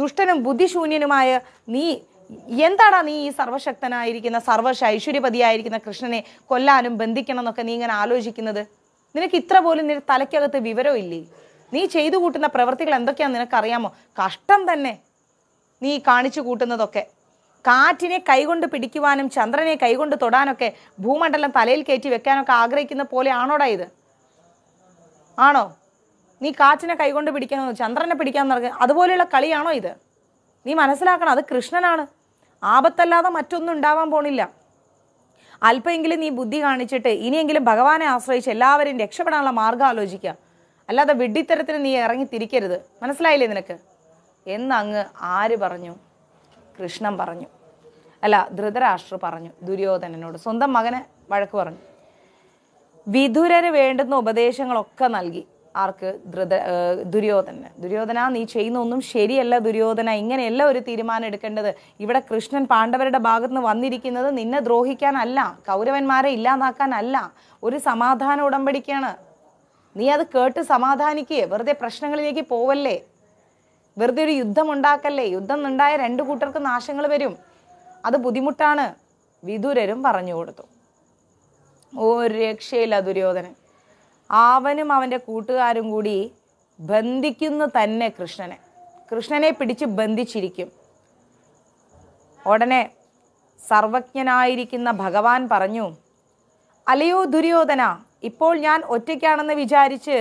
ദുഷ്ടനും ബുദ്ധിശൂന്യനുമായ നീ എന്താടാ നീ ഈ സർവശക്തനായിരിക്കുന്ന സർവശൈശ്വര്യപതിയായിരിക്കുന്ന കൃഷ്ണനെ കൊല്ലാനും ബന്ധിക്കണം എന്നൊക്കെ നീ ഇങ്ങനെ ആലോചിക്കുന്നത് നിനക്ക് ഇത്ര പോലും നിന്റെ തലയ്ക്കകത്ത് ഇല്ലേ നീ ചെയ്തു കൂട്ടുന്ന പ്രവൃത്തികൾ എന്തൊക്കെയാണെന്ന് നിനക്കറിയാമോ കഷ്ടം തന്നെ നീ കാണിച്ചു കൂട്ടുന്നതൊക്കെ കാറ്റിനെ കൈകൊണ്ട് പിടിക്കുവാനും ചന്ദ്രനെ കൈകൊണ്ട് തൊടാനൊക്കെ ഭൂമണ്ഡലം തലയിൽ കയറ്റി വെക്കാനൊക്കെ ആഗ്രഹിക്കുന്ന പോലെ ആണോടാ ഇത് ആണോ നീ കാറ്റിനെ കൈകൊണ്ട് പിടിക്കാനോ ചന്ദ്രനെ പിടിക്കാന്ന് പറഞ്ഞു അതുപോലെയുള്ള കളിയാണോ ഇത് നീ മനസ്സിലാക്കണം അത് കൃഷ്ണനാണ് ആപത്തല്ലാതെ മറ്റൊന്നും ഉണ്ടാവാൻ പോണില്ല അല്പമെങ്കിലും നീ ബുദ്ധി കാണിച്ചിട്ട് ഇനിയെങ്കിലും ഭഗവാനെ ആശ്രയിച്ച് എല്ലാവരെയും രക്ഷപ്പെടാനുള്ള മാർഗ്ഗം ആലോചിക്കുക അല്ലാതെ വിഡ്ഢിത്തരത്തിന് നീ ഇറങ്ങി തിരിക്കരുത് മനസ്സിലായില്ലേ നിനക്ക് എന്നങ്ങ് ആര് പറഞ്ഞു കൃഷ്ണൻ പറഞ്ഞു അല്ല ധൃതരാഷ്ട്ര പറഞ്ഞു ദുര്യോധനനോട് സ്വന്തം മകന് വഴക്ക് പറഞ്ഞു വിധുരന് വേണ്ടുന്ന ഉപദേശങ്ങളൊക്കെ നൽകി ആർക്ക് ധൃത ദുര്യോധന ദുര്യോധന നീ ചെയ്യുന്ന ഒന്നും ശരിയല്ല ദുര്യോധന ഇങ്ങനെയല്ല ഒരു തീരുമാനം എടുക്കേണ്ടത് ഇവിടെ കൃഷ്ണൻ പാണ്ഡവരുടെ നിന്ന് വന്നിരിക്കുന്നത് നിന്നെ ദ്രോഹിക്കാനല്ല കൗരവന്മാരെ ഇല്ലാതാക്കാനല്ല ഒരു സമാധാന ഉടമ്പടിക്കാണ് നീ അത് കേട്ട് സമാധാനിക്കേ വെറുതെ പ്രശ്നങ്ങളിലേക്ക് പോവല്ലേ വെറുതെ ഒരു യുദ്ധം ഉണ്ടാക്കല്ലേ യുദ്ധം ഉണ്ടായ രണ്ടു കൂട്ടർക്ക് നാശങ്ങൾ വരും അത് ബുദ്ധിമുട്ടാണ് വിദുരരും പറഞ്ഞു കൊടുത്തു ഒരു രക്ഷയില്ല ദുര്യോധനൻ അവനും അവൻ്റെ കൂട്ടുകാരും കൂടി ബന്ധിക്കുന്നു തന്നെ കൃഷ്ണനെ കൃഷ്ണനെ പിടിച്ച് ബന്ധിച്ചിരിക്കും ഉടനെ സർവജ്ഞനായിരിക്കുന്ന ഭഗവാൻ പറഞ്ഞു അലയോ ദുര്യോധന ഇപ്പോൾ ഞാൻ ഒറ്റയ്ക്കാണെന്ന് വിചാരിച്ച്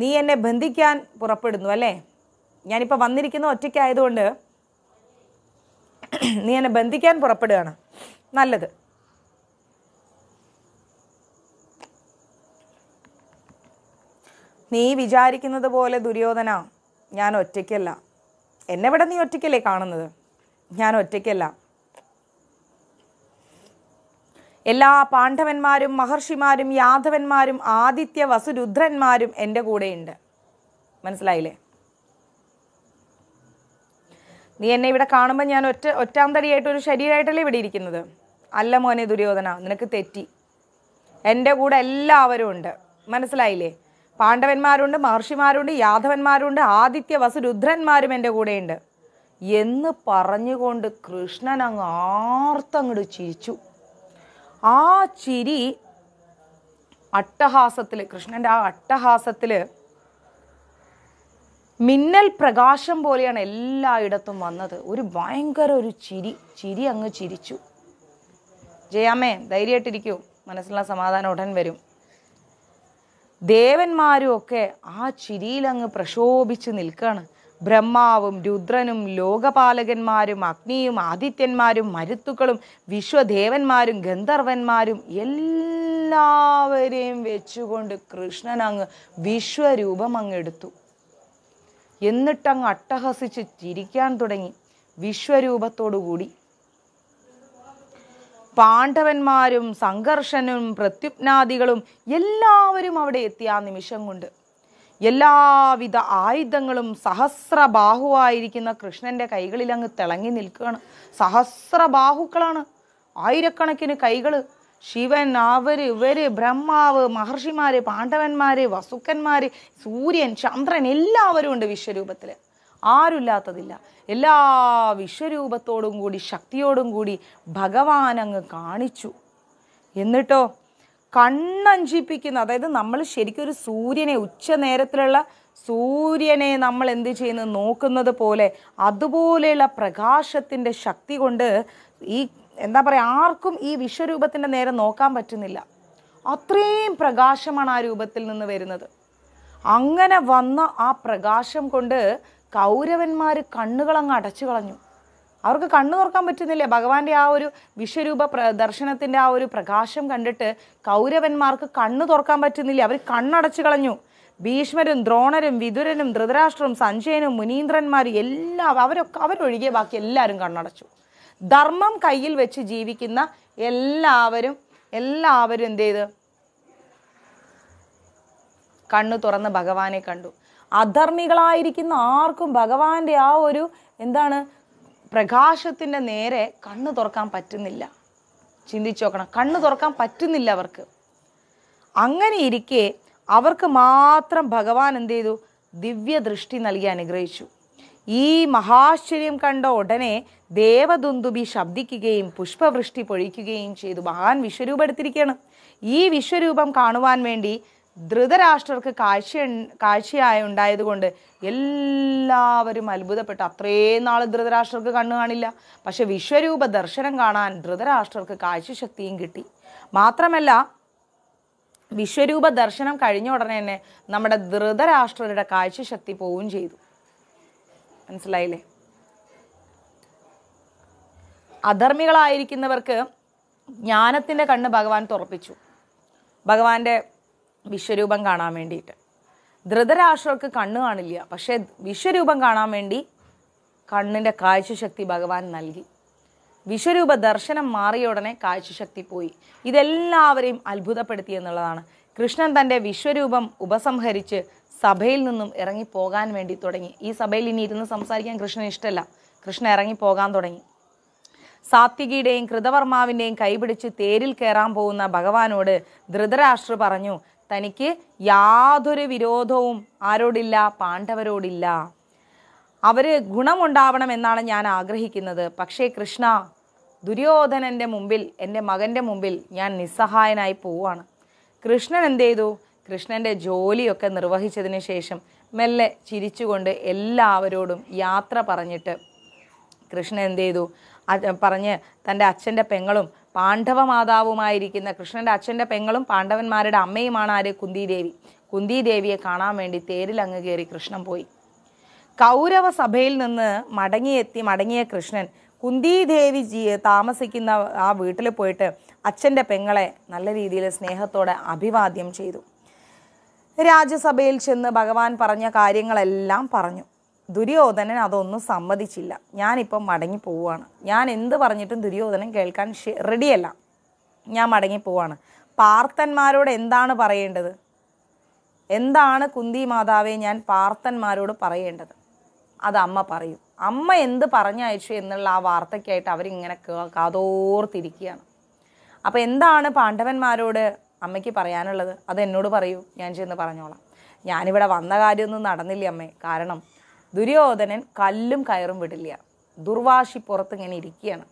നീ എന്നെ ബന്ധിക്കാൻ പുറപ്പെടുന്നു അല്ലേ ഞാനിപ്പോൾ വന്നിരിക്കുന്ന ഒറ്റയ്ക്കായതുകൊണ്ട് നീ എന്നെ ബന്ധിക്കാൻ പുറപ്പെടുകയാണ് നല്ലത് നീ വിചാരിക്കുന്നത് പോലെ ദുര്യോധന ഞാൻ ഒറ്റയ്ക്കല്ല എന്നെവിടെ നീ ഒറ്റയ്ക്കല്ലേ കാണുന്നത് ഞാൻ ഒറ്റയ്ക്കല്ല എല്ലാ പാണ്ഡവന്മാരും മഹർഷിമാരും യാദവന്മാരും ആദിത്യ വസുരുദ്രന്മാരും എൻ്റെ കൂടെയുണ്ട് മനസ്സിലായില്ലേ നീ എന്നെ ഇവിടെ കാണുമ്പോൾ ഞാൻ ഒറ്റ ഒറ്റാന്തടിയായിട്ട് ഒരു ശരീരമായിട്ടല്ലേ ഇവിടെ ഇരിക്കുന്നത് അല്ല മോനെ ദുര്യോധന നിനക്ക് തെറ്റി എൻ്റെ കൂടെ എല്ലാവരും ഉണ്ട് മനസ്സിലായില്ലേ പാണ്ഡവന്മാരുണ്ട് മഹർഷിമാരുണ്ട് യാദവന്മാരുണ്ട് ആദിത്യ വസുരുദ്രന്മാരും എൻ്റെ കൂടെയുണ്ട് എന്ന് പറഞ്ഞുകൊണ്ട് കൃഷ്ണൻ അങ്ങ് ആർത്തങ്ങോട്ട് ചിരിച്ചു ആ ചിരി അട്ടഹാസത്തിൽ കൃഷ്ണൻ്റെ ആ അട്ടഹാസത്തിൽ മിന്നൽ പ്രകാശം പോലെയാണ് എല്ലായിടത്തും വന്നത് ഒരു ഭയങ്കര ഒരു ചിരി ചിരി അങ്ങ് ചിരിച്ചു ജയാമേ ധൈര്യമായിട്ടിരിക്കൂ മനസ്സിലുള്ള സമാധാനം ഉടൻ വരും ദേവന്മാരും ഒക്കെ ആ ചിരിയിലങ്ങ് പ്രശോഭിച്ച് നിൽക്കുകയാണ് ബ്രഹ്മാവും രുദ്രനും ലോകപാലകന്മാരും അഗ്നിയും ആദിത്യന്മാരും മരുത്തുക്കളും വിശ്വദേവന്മാരും ഗന്ധർവന്മാരും എല്ലാവരെയും വെച്ചുകൊണ്ട് കൃഷ്ണൻ അങ്ങ് വിശ്വരൂപം അങ്ങെടുത്തു എടുത്തു എന്നിട്ടങ്ങ് അട്ടഹസിച്ച് ചിരിക്കാൻ തുടങ്ങി വിശ്വരൂപത്തോടുകൂടി പാണ്ഡവന്മാരും സംഘർഷനും പ്രത്യുപ്നാദികളും എല്ലാവരും അവിടെ എത്തിയ ആ നിമിഷം കൊണ്ട് എല്ലാവിധ ആയുധങ്ങളും സഹസ്രബാഹുവായിരിക്കുന്ന കൃഷ്ണൻ്റെ കൈകളിൽ അങ്ങ് തിളങ്ങി നിൽക്കുകയാണ് സഹസ്രബാഹുക്കളാണ് ആയിരക്കണക്കിന് കൈകൾ ശിവൻ അവർ ഇവർ ബ്രഹ്മാവ് മഹർഷിമാർ പാണ്ഡവന്മാർ വസുക്കന്മാർ സൂര്യൻ ചന്ദ്രൻ എല്ലാവരും ഉണ്ട് വിശ്വരൂപത്തിൽ ആരുമില്ലാത്തതില്ല എല്ലാ വിശ്വരൂപത്തോടും കൂടി ശക്തിയോടും കൂടി ഭഗവാൻ അങ്ങ് കാണിച്ചു എന്നിട്ടോ കണ്ണഞ്ചിപ്പിക്കുന്ന അതായത് നമ്മൾ ശരിക്കും ഒരു സൂര്യനെ ഉച്ച നേരത്തിലുള്ള സൂര്യനെ നമ്മൾ എന്ത് ചെയ്യുന്നു നോക്കുന്നത് പോലെ അതുപോലെയുള്ള പ്രകാശത്തിൻ്റെ ശക്തി കൊണ്ട് ഈ എന്താ പറയുക ആർക്കും ഈ വിശ്വരൂപത്തിൻ്റെ നേരെ നോക്കാൻ പറ്റുന്നില്ല അത്രയും പ്രകാശമാണ് ആ രൂപത്തിൽ നിന്ന് വരുന്നത് അങ്ങനെ വന്ന ആ പ്രകാശം കൊണ്ട് കൗരവന്മാർ കണ്ണുകളങ്ങ് അടച്ചു കളഞ്ഞു അവർക്ക് കണ്ണു തുറക്കാൻ പറ്റുന്നില്ല ഭഗവാന്റെ ആ ഒരു വിശ്വരൂപ പ്ര ദർശനത്തിൻ്റെ ആ ഒരു പ്രകാശം കണ്ടിട്ട് കൗരവന്മാർക്ക് കണ്ണു തുറക്കാൻ പറ്റുന്നില്ല അവർ കണ്ണടച്ചു കളഞ്ഞു ഭീഷ്മരും ദ്രോണരും വിതുരനും ധൃതരാഷ്ട്രവും സഞ്ജയനും മുനീന്ദ്രന്മാരും എല്ലാം അവരൊക്കെ അവരൊഴികെ ബാക്കി എല്ലാവരും കണ്ണടച്ചു ധർമ്മം കയ്യിൽ വെച്ച് ജീവിക്കുന്ന എല്ലാവരും എല്ലാവരും എന്ത് ചെയ്ത് കണ്ണു തുറന്ന് ഭഗവാനെ കണ്ടു അധർമ്മികളായിരിക്കുന്ന ആർക്കും ഭഗവാന്റെ ആ ഒരു എന്താണ് പ്രകാശത്തിൻ്റെ നേരെ കണ്ണു തുറക്കാൻ പറ്റുന്നില്ല ചിന്തിച്ചു നോക്കണം കണ്ണു തുറക്കാൻ പറ്റുന്നില്ല അവർക്ക് അങ്ങനെ ഇരിക്കെ അവർക്ക് മാത്രം ഭഗവാൻ എന്ത് ചെയ്തു ദിവ്യദൃഷ്ടി നൽകി അനുഗ്രഹിച്ചു ഈ മഹാശ്ചര്യം കണ്ട ഉടനെ ദേവദുന്ദുബി ശബ്ദിക്കുകയും പുഷ്പവൃഷ്ടി പൊഴിക്കുകയും ചെയ്തു മഹാൻ എടുത്തിരിക്കുകയാണ് ഈ വിശ്വരൂപം കാണുവാൻ വേണ്ടി ധൃതരാഷ്ട്രർക്ക് കാഴ്ച കാഴ്ചയായ ഉണ്ടായതുകൊണ്ട് എല്ലാവരും അത്ഭുതപ്പെട്ടു അത്രയും നാൾ ധൃതരാഷ്ട്രർക്ക് കണ്ണു കാണില്ല പക്ഷെ വിശ്വരൂപ ദർശനം കാണാൻ ധൃതരാഷ്ട്രർക്ക് കാഴ്ചശക്തിയും കിട്ടി മാത്രമല്ല വിശ്വരൂപ ദർശനം കഴിഞ്ഞ ഉടനെ തന്നെ നമ്മുടെ ധൃതരാഷ്ട്രരുടെ കാഴ്ചശക്തി പോവുകയും ചെയ്തു മനസ്സിലായില്ലേ അധർമ്മികളായിരിക്കുന്നവർക്ക് ജ്ഞാനത്തിൻ്റെ കണ്ണ് ഭഗവാൻ തുറപ്പിച്ചു ഭഗവാന്റെ വിശ്വരൂപം കാണാൻ വേണ്ടിയിട്ട് ധൃതരാഷ്ട്രർക്ക് കണ്ണ് കാണില്ല പക്ഷേ വിശ്വരൂപം കാണാൻ വേണ്ടി കണ്ണിൻ്റെ കാഴ്ചശക്തി ഭഗവാൻ നൽകി വിശ്വരൂപ ദർശനം മാറിയ ഉടനെ കാഴ്ചശക്തി പോയി ഇതെല്ലാവരെയും അത്ഭുതപ്പെടുത്തി എന്നുള്ളതാണ് കൃഷ്ണൻ തൻ്റെ വിശ്വരൂപം ഉപസംഹരിച്ച് സഭയിൽ നിന്നും ഇറങ്ങിപ്പോകാൻ വേണ്ടി തുടങ്ങി ഈ സഭയിൽ ഇനി ഇരുന്ന് സംസാരിക്കാൻ കൃഷ്ണൻ ഇഷ്ടമല്ല കൃഷ്ണൻ ഇറങ്ങിപ്പോകാൻ തുടങ്ങി സാത്വികിയുടെയും കൃതവർമാവിൻ്റെയും കൈപിടിച്ച് തേരിൽ കയറാൻ പോകുന്ന ഭഗവാനോട് ധൃതരാഷ്ട്ര പറഞ്ഞു തനിക്ക് യാതൊരു വിരോധവും ആരോടില്ല പാണ്ഡവരോടില്ല അവർ ഗുണമുണ്ടാവണം എന്നാണ് ഞാൻ ആഗ്രഹിക്കുന്നത് പക്ഷേ കൃഷ്ണ ദുര്യോധനൻ്റെ മുമ്പിൽ എൻ്റെ മകൻ്റെ മുമ്പിൽ ഞാൻ നിസ്സഹായനായി പോവുകയാണ് കൃഷ്ണൻ എന്ത് ചെയ്തു കൃഷ്ണൻ്റെ ജോലിയൊക്കെ നിർവഹിച്ചതിന് ശേഷം മെല്ലെ ചിരിച്ചുകൊണ്ട് എല്ലാവരോടും യാത്ര പറഞ്ഞിട്ട് കൃഷ്ണൻ എന്ത് ചെയ്തു പറഞ്ഞ് തൻ്റെ അച്ഛൻ്റെ പെങ്ങളും പാണ്ഡവ മാതാവുമായിരിക്കുന്ന കൃഷ്ണൻ്റെ അച്ഛൻ്റെ പെങ്ങളും പാണ്ഡവന്മാരുടെ അമ്മയുമാണ് ആര് കുന്തിദേവി കുന്തിദേവിയെ കാണാൻ വേണ്ടി തേരിൽ അങ്ങ് കയറി കൃഷ്ണൻ പോയി കൗരവ സഭയിൽ നിന്ന് മടങ്ങിയെത്തി മടങ്ങിയ കൃഷ്ണൻ കുന്തിദേവി ജീ താമസിക്കുന്ന ആ വീട്ടിൽ പോയിട്ട് അച്ഛൻ്റെ പെങ്ങളെ നല്ല രീതിയിൽ സ്നേഹത്തോടെ അഭിവാദ്യം ചെയ്തു രാജ്യസഭയിൽ ചെന്ന് ഭഗവാൻ പറഞ്ഞ കാര്യങ്ങളെല്ലാം പറഞ്ഞു ദുര്യോധനൻ അതൊന്നും സമ്മതിച്ചില്ല ഞാനിപ്പം മടങ്ങി പോവുകയാണ് ഞാൻ എന്ത് പറഞ്ഞിട്ടും ദുര്യോധനൻ കേൾക്കാൻ റെഡിയല്ല ഞാൻ മടങ്ങി പോവാണ് പാർത്തന്മാരോട് എന്താണ് പറയേണ്ടത് എന്താണ് കുന്തി മാതാവെ ഞാൻ പാർത്തന്മാരോട് പറയേണ്ടത് അത് അമ്മ പറയും അമ്മ എന്ത് പറഞ്ഞയച്ചു എന്നുള്ള ആ വാർത്തയ്ക്കായിട്ട് അവരിങ്ങനെ കാതോർത്തിരിക്കുകയാണ് അപ്പോൾ എന്താണ് പാണ്ഡവന്മാരോട് അമ്മയ്ക്ക് പറയാനുള്ളത് അത് എന്നോട് പറയൂ ഞാൻ ചെന്ന് പറഞ്ഞോളാം ഞാനിവിടെ വന്ന കാര്യമൊന്നും നടന്നില്ല അമ്മേ കാരണം ദുര്യോധനൻ കല്ലും കയറും വിടില്ല ദുർവാശി പുറത്ത് ഇങ്ങനെ ഇരിക്കുകയാണ്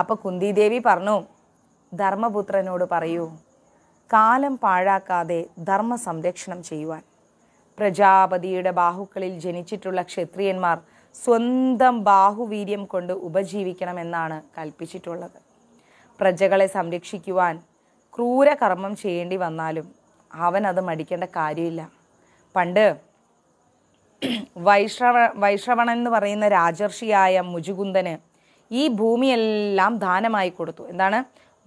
അപ്പോൾ കുന്തിദേവി പറഞ്ഞു ധർമ്മപുത്രനോട് പറയൂ കാലം പാഴാക്കാതെ ധർമ്മ സംരക്ഷണം ചെയ്യുവാൻ പ്രജാപതിയുടെ ബാഹുക്കളിൽ ജനിച്ചിട്ടുള്ള ക്ഷത്രിയന്മാർ സ്വന്തം ബാഹുവീര്യം കൊണ്ട് ഉപജീവിക്കണമെന്നാണ് കൽപ്പിച്ചിട്ടുള്ളത് പ്രജകളെ സംരക്ഷിക്കുവാൻ ക്രൂരകർമ്മം ചെയ്യേണ്ടി വന്നാലും അവൻ അത് മടിക്കേണ്ട കാര്യമില്ല പണ്ട് വൈഷ്ണവ വൈഷ്ണവണൻ എന്ന് പറയുന്ന രാജർഷിയായ മുജുകുന്ദന് ഈ ഭൂമിയെല്ലാം ദാനമായി കൊടുത്തു എന്താണ്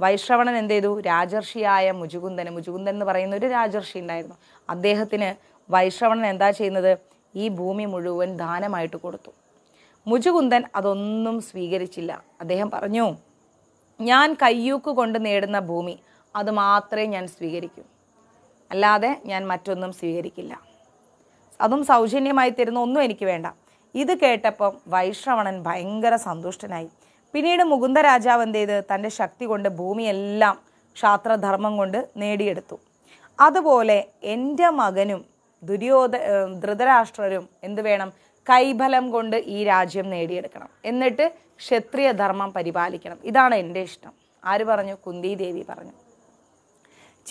വൈശ്രവണൻ എന്ത് ചെയ്തു രാജർഷിയായ മുജുകുന്ദന് മുജുകുന്ദൻ എന്ന് പറയുന്ന ഒരു രാജർഷി ഉണ്ടായിരുന്നു അദ്ദേഹത്തിന് വൈശ്രവണൻ എന്താ ചെയ്യുന്നത് ഈ ഭൂമി മുഴുവൻ ദാനമായിട്ട് കൊടുത്തു മുജുകുന്ദൻ അതൊന്നും സ്വീകരിച്ചില്ല അദ്ദേഹം പറഞ്ഞു ഞാൻ കയ്യൂക്ക് കൊണ്ട് നേടുന്ന ഭൂമി അത് മാത്രമേ ഞാൻ സ്വീകരിക്കൂ അല്ലാതെ ഞാൻ മറ്റൊന്നും സ്വീകരിക്കില്ല അതും സൗജന്യമായി തരുന്ന ഒന്നും എനിക്ക് വേണ്ട ഇത് കേട്ടപ്പം വൈശ്രവണൻ ഭയങ്കര സന്തുഷ്ടനായി പിന്നീട് മുകുന്ദ രാജാവ് എന്ത് ചെയ്ത് തൻ്റെ ശക്തി കൊണ്ട് ഭൂമിയെല്ലാം ക്ഷാത്രധർമ്മം കൊണ്ട് നേടിയെടുത്തു അതുപോലെ എൻ്റെ മകനും ദുര്യോധ ധൃതരാഷ്ട്രരും എന്ത് വേണം കൈബലം കൊണ്ട് ഈ രാജ്യം നേടിയെടുക്കണം എന്നിട്ട് ക്ഷത്രിയധർമ്മം ധർമ്മം പരിപാലിക്കണം ഇതാണ് എൻ്റെ ഇഷ്ടം ആര് പറഞ്ഞു കുന്തി ദേവി പറഞ്ഞു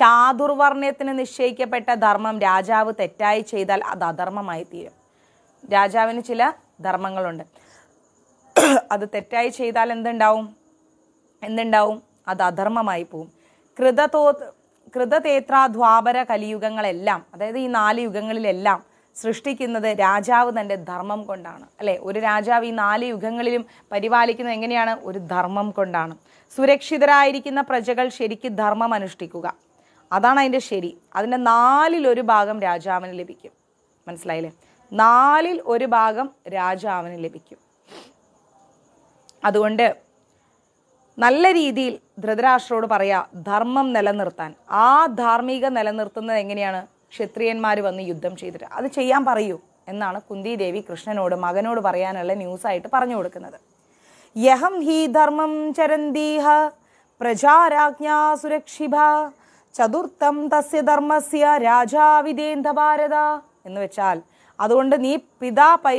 ചാതുർവർണ്ണയത്തിന് നിശ്ചയിക്കപ്പെട്ട ധർമ്മം രാജാവ് തെറ്റായി ചെയ്താൽ അത് അധർമ്മമായി തീരും രാജാവിന് ചില ധർമ്മങ്ങളുണ്ട് അത് തെറ്റായി ചെയ്താൽ എന്തുണ്ടാവും എന്തുണ്ടാവും അത് അധർമ്മമായി പോവും കൃതതോ കൃതതേത്രാദ്വാപര ദ്വാപര കലിയുഗങ്ങളെല്ലാം അതായത് ഈ നാല് യുഗങ്ങളിലെല്ലാം സൃഷ്ടിക്കുന്നത് രാജാവ് തൻ്റെ ധർമ്മം കൊണ്ടാണ് അല്ലേ ഒരു രാജാവ് ഈ നാല് യുഗങ്ങളിലും പരിപാലിക്കുന്നത് എങ്ങനെയാണ് ഒരു ധർമ്മം കൊണ്ടാണ് സുരക്ഷിതരായിരിക്കുന്ന പ്രജകൾ ശരിക്ക് ധർമ്മം അനുഷ്ഠിക്കുക അതാണ് അതിൻ്റെ ശരി അതിൻ്റെ നാലിലൊരു ഭാഗം രാജാവിന് ലഭിക്കും മനസ്സിലായില്ലേ നാലിൽ ഒരു ഭാഗം രാജാവിന് ലഭിക്കും അതുകൊണ്ട് നല്ല രീതിയിൽ ധൃതരാഷ്ട്രോട് പറയാ ധർമ്മം നിലനിർത്താൻ ആ ധാർമ്മിക നിലനിർത്തുന്നത് എങ്ങനെയാണ് ക്ഷത്രിയന്മാർ വന്ന് യുദ്ധം ചെയ്തിട്ട് അത് ചെയ്യാൻ പറയൂ എന്നാണ് കുന്തി ദേവി കൃഷ്ണനോട് മകനോട് പറയാനുള്ള ന്യൂസ് ആയിട്ട് പറഞ്ഞു കൊടുക്കുന്നത് യഹം ഹി ധർമ്മം ചരന്തീഹ പ്രജാരാജ്ഞാ സുരക്ഷിഭ ചതുർത്ഥം തസ്യ ധർമ്മസ്യ രാജാ ഭാരത എന്ന് വെച്ചാൽ അതുകൊണ്ട് നീ പിതാ പൈ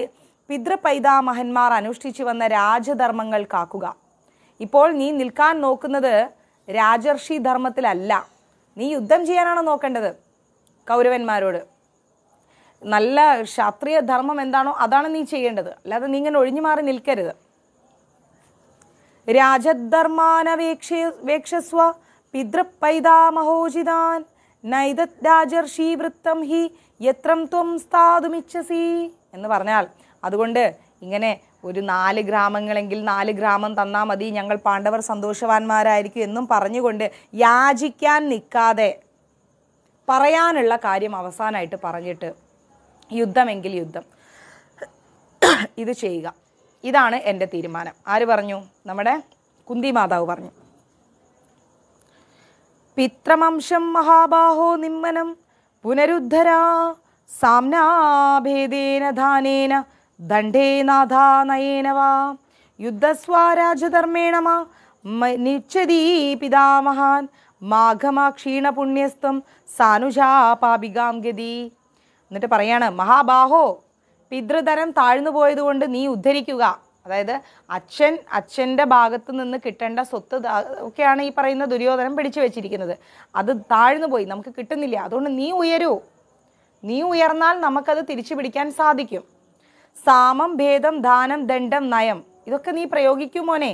പിതൃപൈതാമഹന്മാർ അനുഷ്ഠിച്ചു വന്ന രാജധർമ്മങ്ങൾ കാക്കുക ഇപ്പോൾ നീ നിൽക്കാൻ നോക്കുന്നത് രാജർഷി ധർമ്മത്തിലല്ല നീ യുദ്ധം ചെയ്യാനാണ് നോക്കേണ്ടത് കൗരവന്മാരോട് നല്ല ക്ഷത്രിയ ധർമ്മം എന്താണോ അതാണ് നീ ചെയ്യേണ്ടത് അല്ലാതെ നീ ഇങ്ങനെ ഒഴിഞ്ഞു മാറി നിൽക്കരുത് രാജധർമാനവേക്ഷ വേക്ഷസ്വ പിതൃപൈതാമഹോചിതാൻ നൈതത് രാജർഷി വൃത്തം ഹി എത്രം ത്വം സ്ഥാതുമിച്ചസി എന്ന് പറഞ്ഞാൽ അതുകൊണ്ട് ഇങ്ങനെ ഒരു നാല് ഗ്രാമങ്ങളെങ്കിൽ നാല് ഗ്രാമം തന്നാൽ മതി ഞങ്ങൾ പാണ്ഡവർ സന്തോഷവാന്മാരായിരിക്കും എന്നും പറഞ്ഞുകൊണ്ട് യാചിക്കാൻ നിൽക്കാതെ പറയാനുള്ള കാര്യം അവസാനമായിട്ട് പറഞ്ഞിട്ട് യുദ്ധമെങ്കിൽ യുദ്ധം ഇത് ചെയ്യുക ഇതാണ് എൻ്റെ തീരുമാനം ആര് പറഞ്ഞു നമ്മുടെ കുന്തി മാതാവ് പറഞ്ഞു പിത്രമംശം മഹാബാഹോ നിമ്മനം പുനരുദ്ധരാ സാംനാഭേദേന ധാനേന ദണ്ഡേനാഥാനയേന വാ യുദ്ധസ്വാരാജധർമ്മേണ മാ നിച്ചതീ പിതാമഹാൻ മാഘമാ ക്ഷീണപുണ്യസ്തം സാനുജാ പാപികാം ഗതി എന്നിട്ട് പറയാണ് മഹാബാഹോ പിതൃതരം താഴ്ന്നു പോയതുകൊണ്ട് നീ ഉദ്ധരിക്കുക അതായത് അച്ഛൻ അച്ഛൻ്റെ ഭാഗത്ത് നിന്ന് കിട്ടേണ്ട സ്വത്ത് ഒക്കെയാണ് ഈ പറയുന്ന ദുര്യോധനം പിടിച്ചു വെച്ചിരിക്കുന്നത് അത് താഴ്ന്നു പോയി നമുക്ക് കിട്ടുന്നില്ല അതുകൊണ്ട് നീ ഉയരൂ നീ ഉയർന്നാൽ നമുക്കത് തിരിച്ചു പിടിക്കാൻ സാധിക്കും സാമം ഭേദം ദാനം ദണ്ഡം നയം ഇതൊക്കെ നീ പ്രയോഗിക്കൂ മോനെ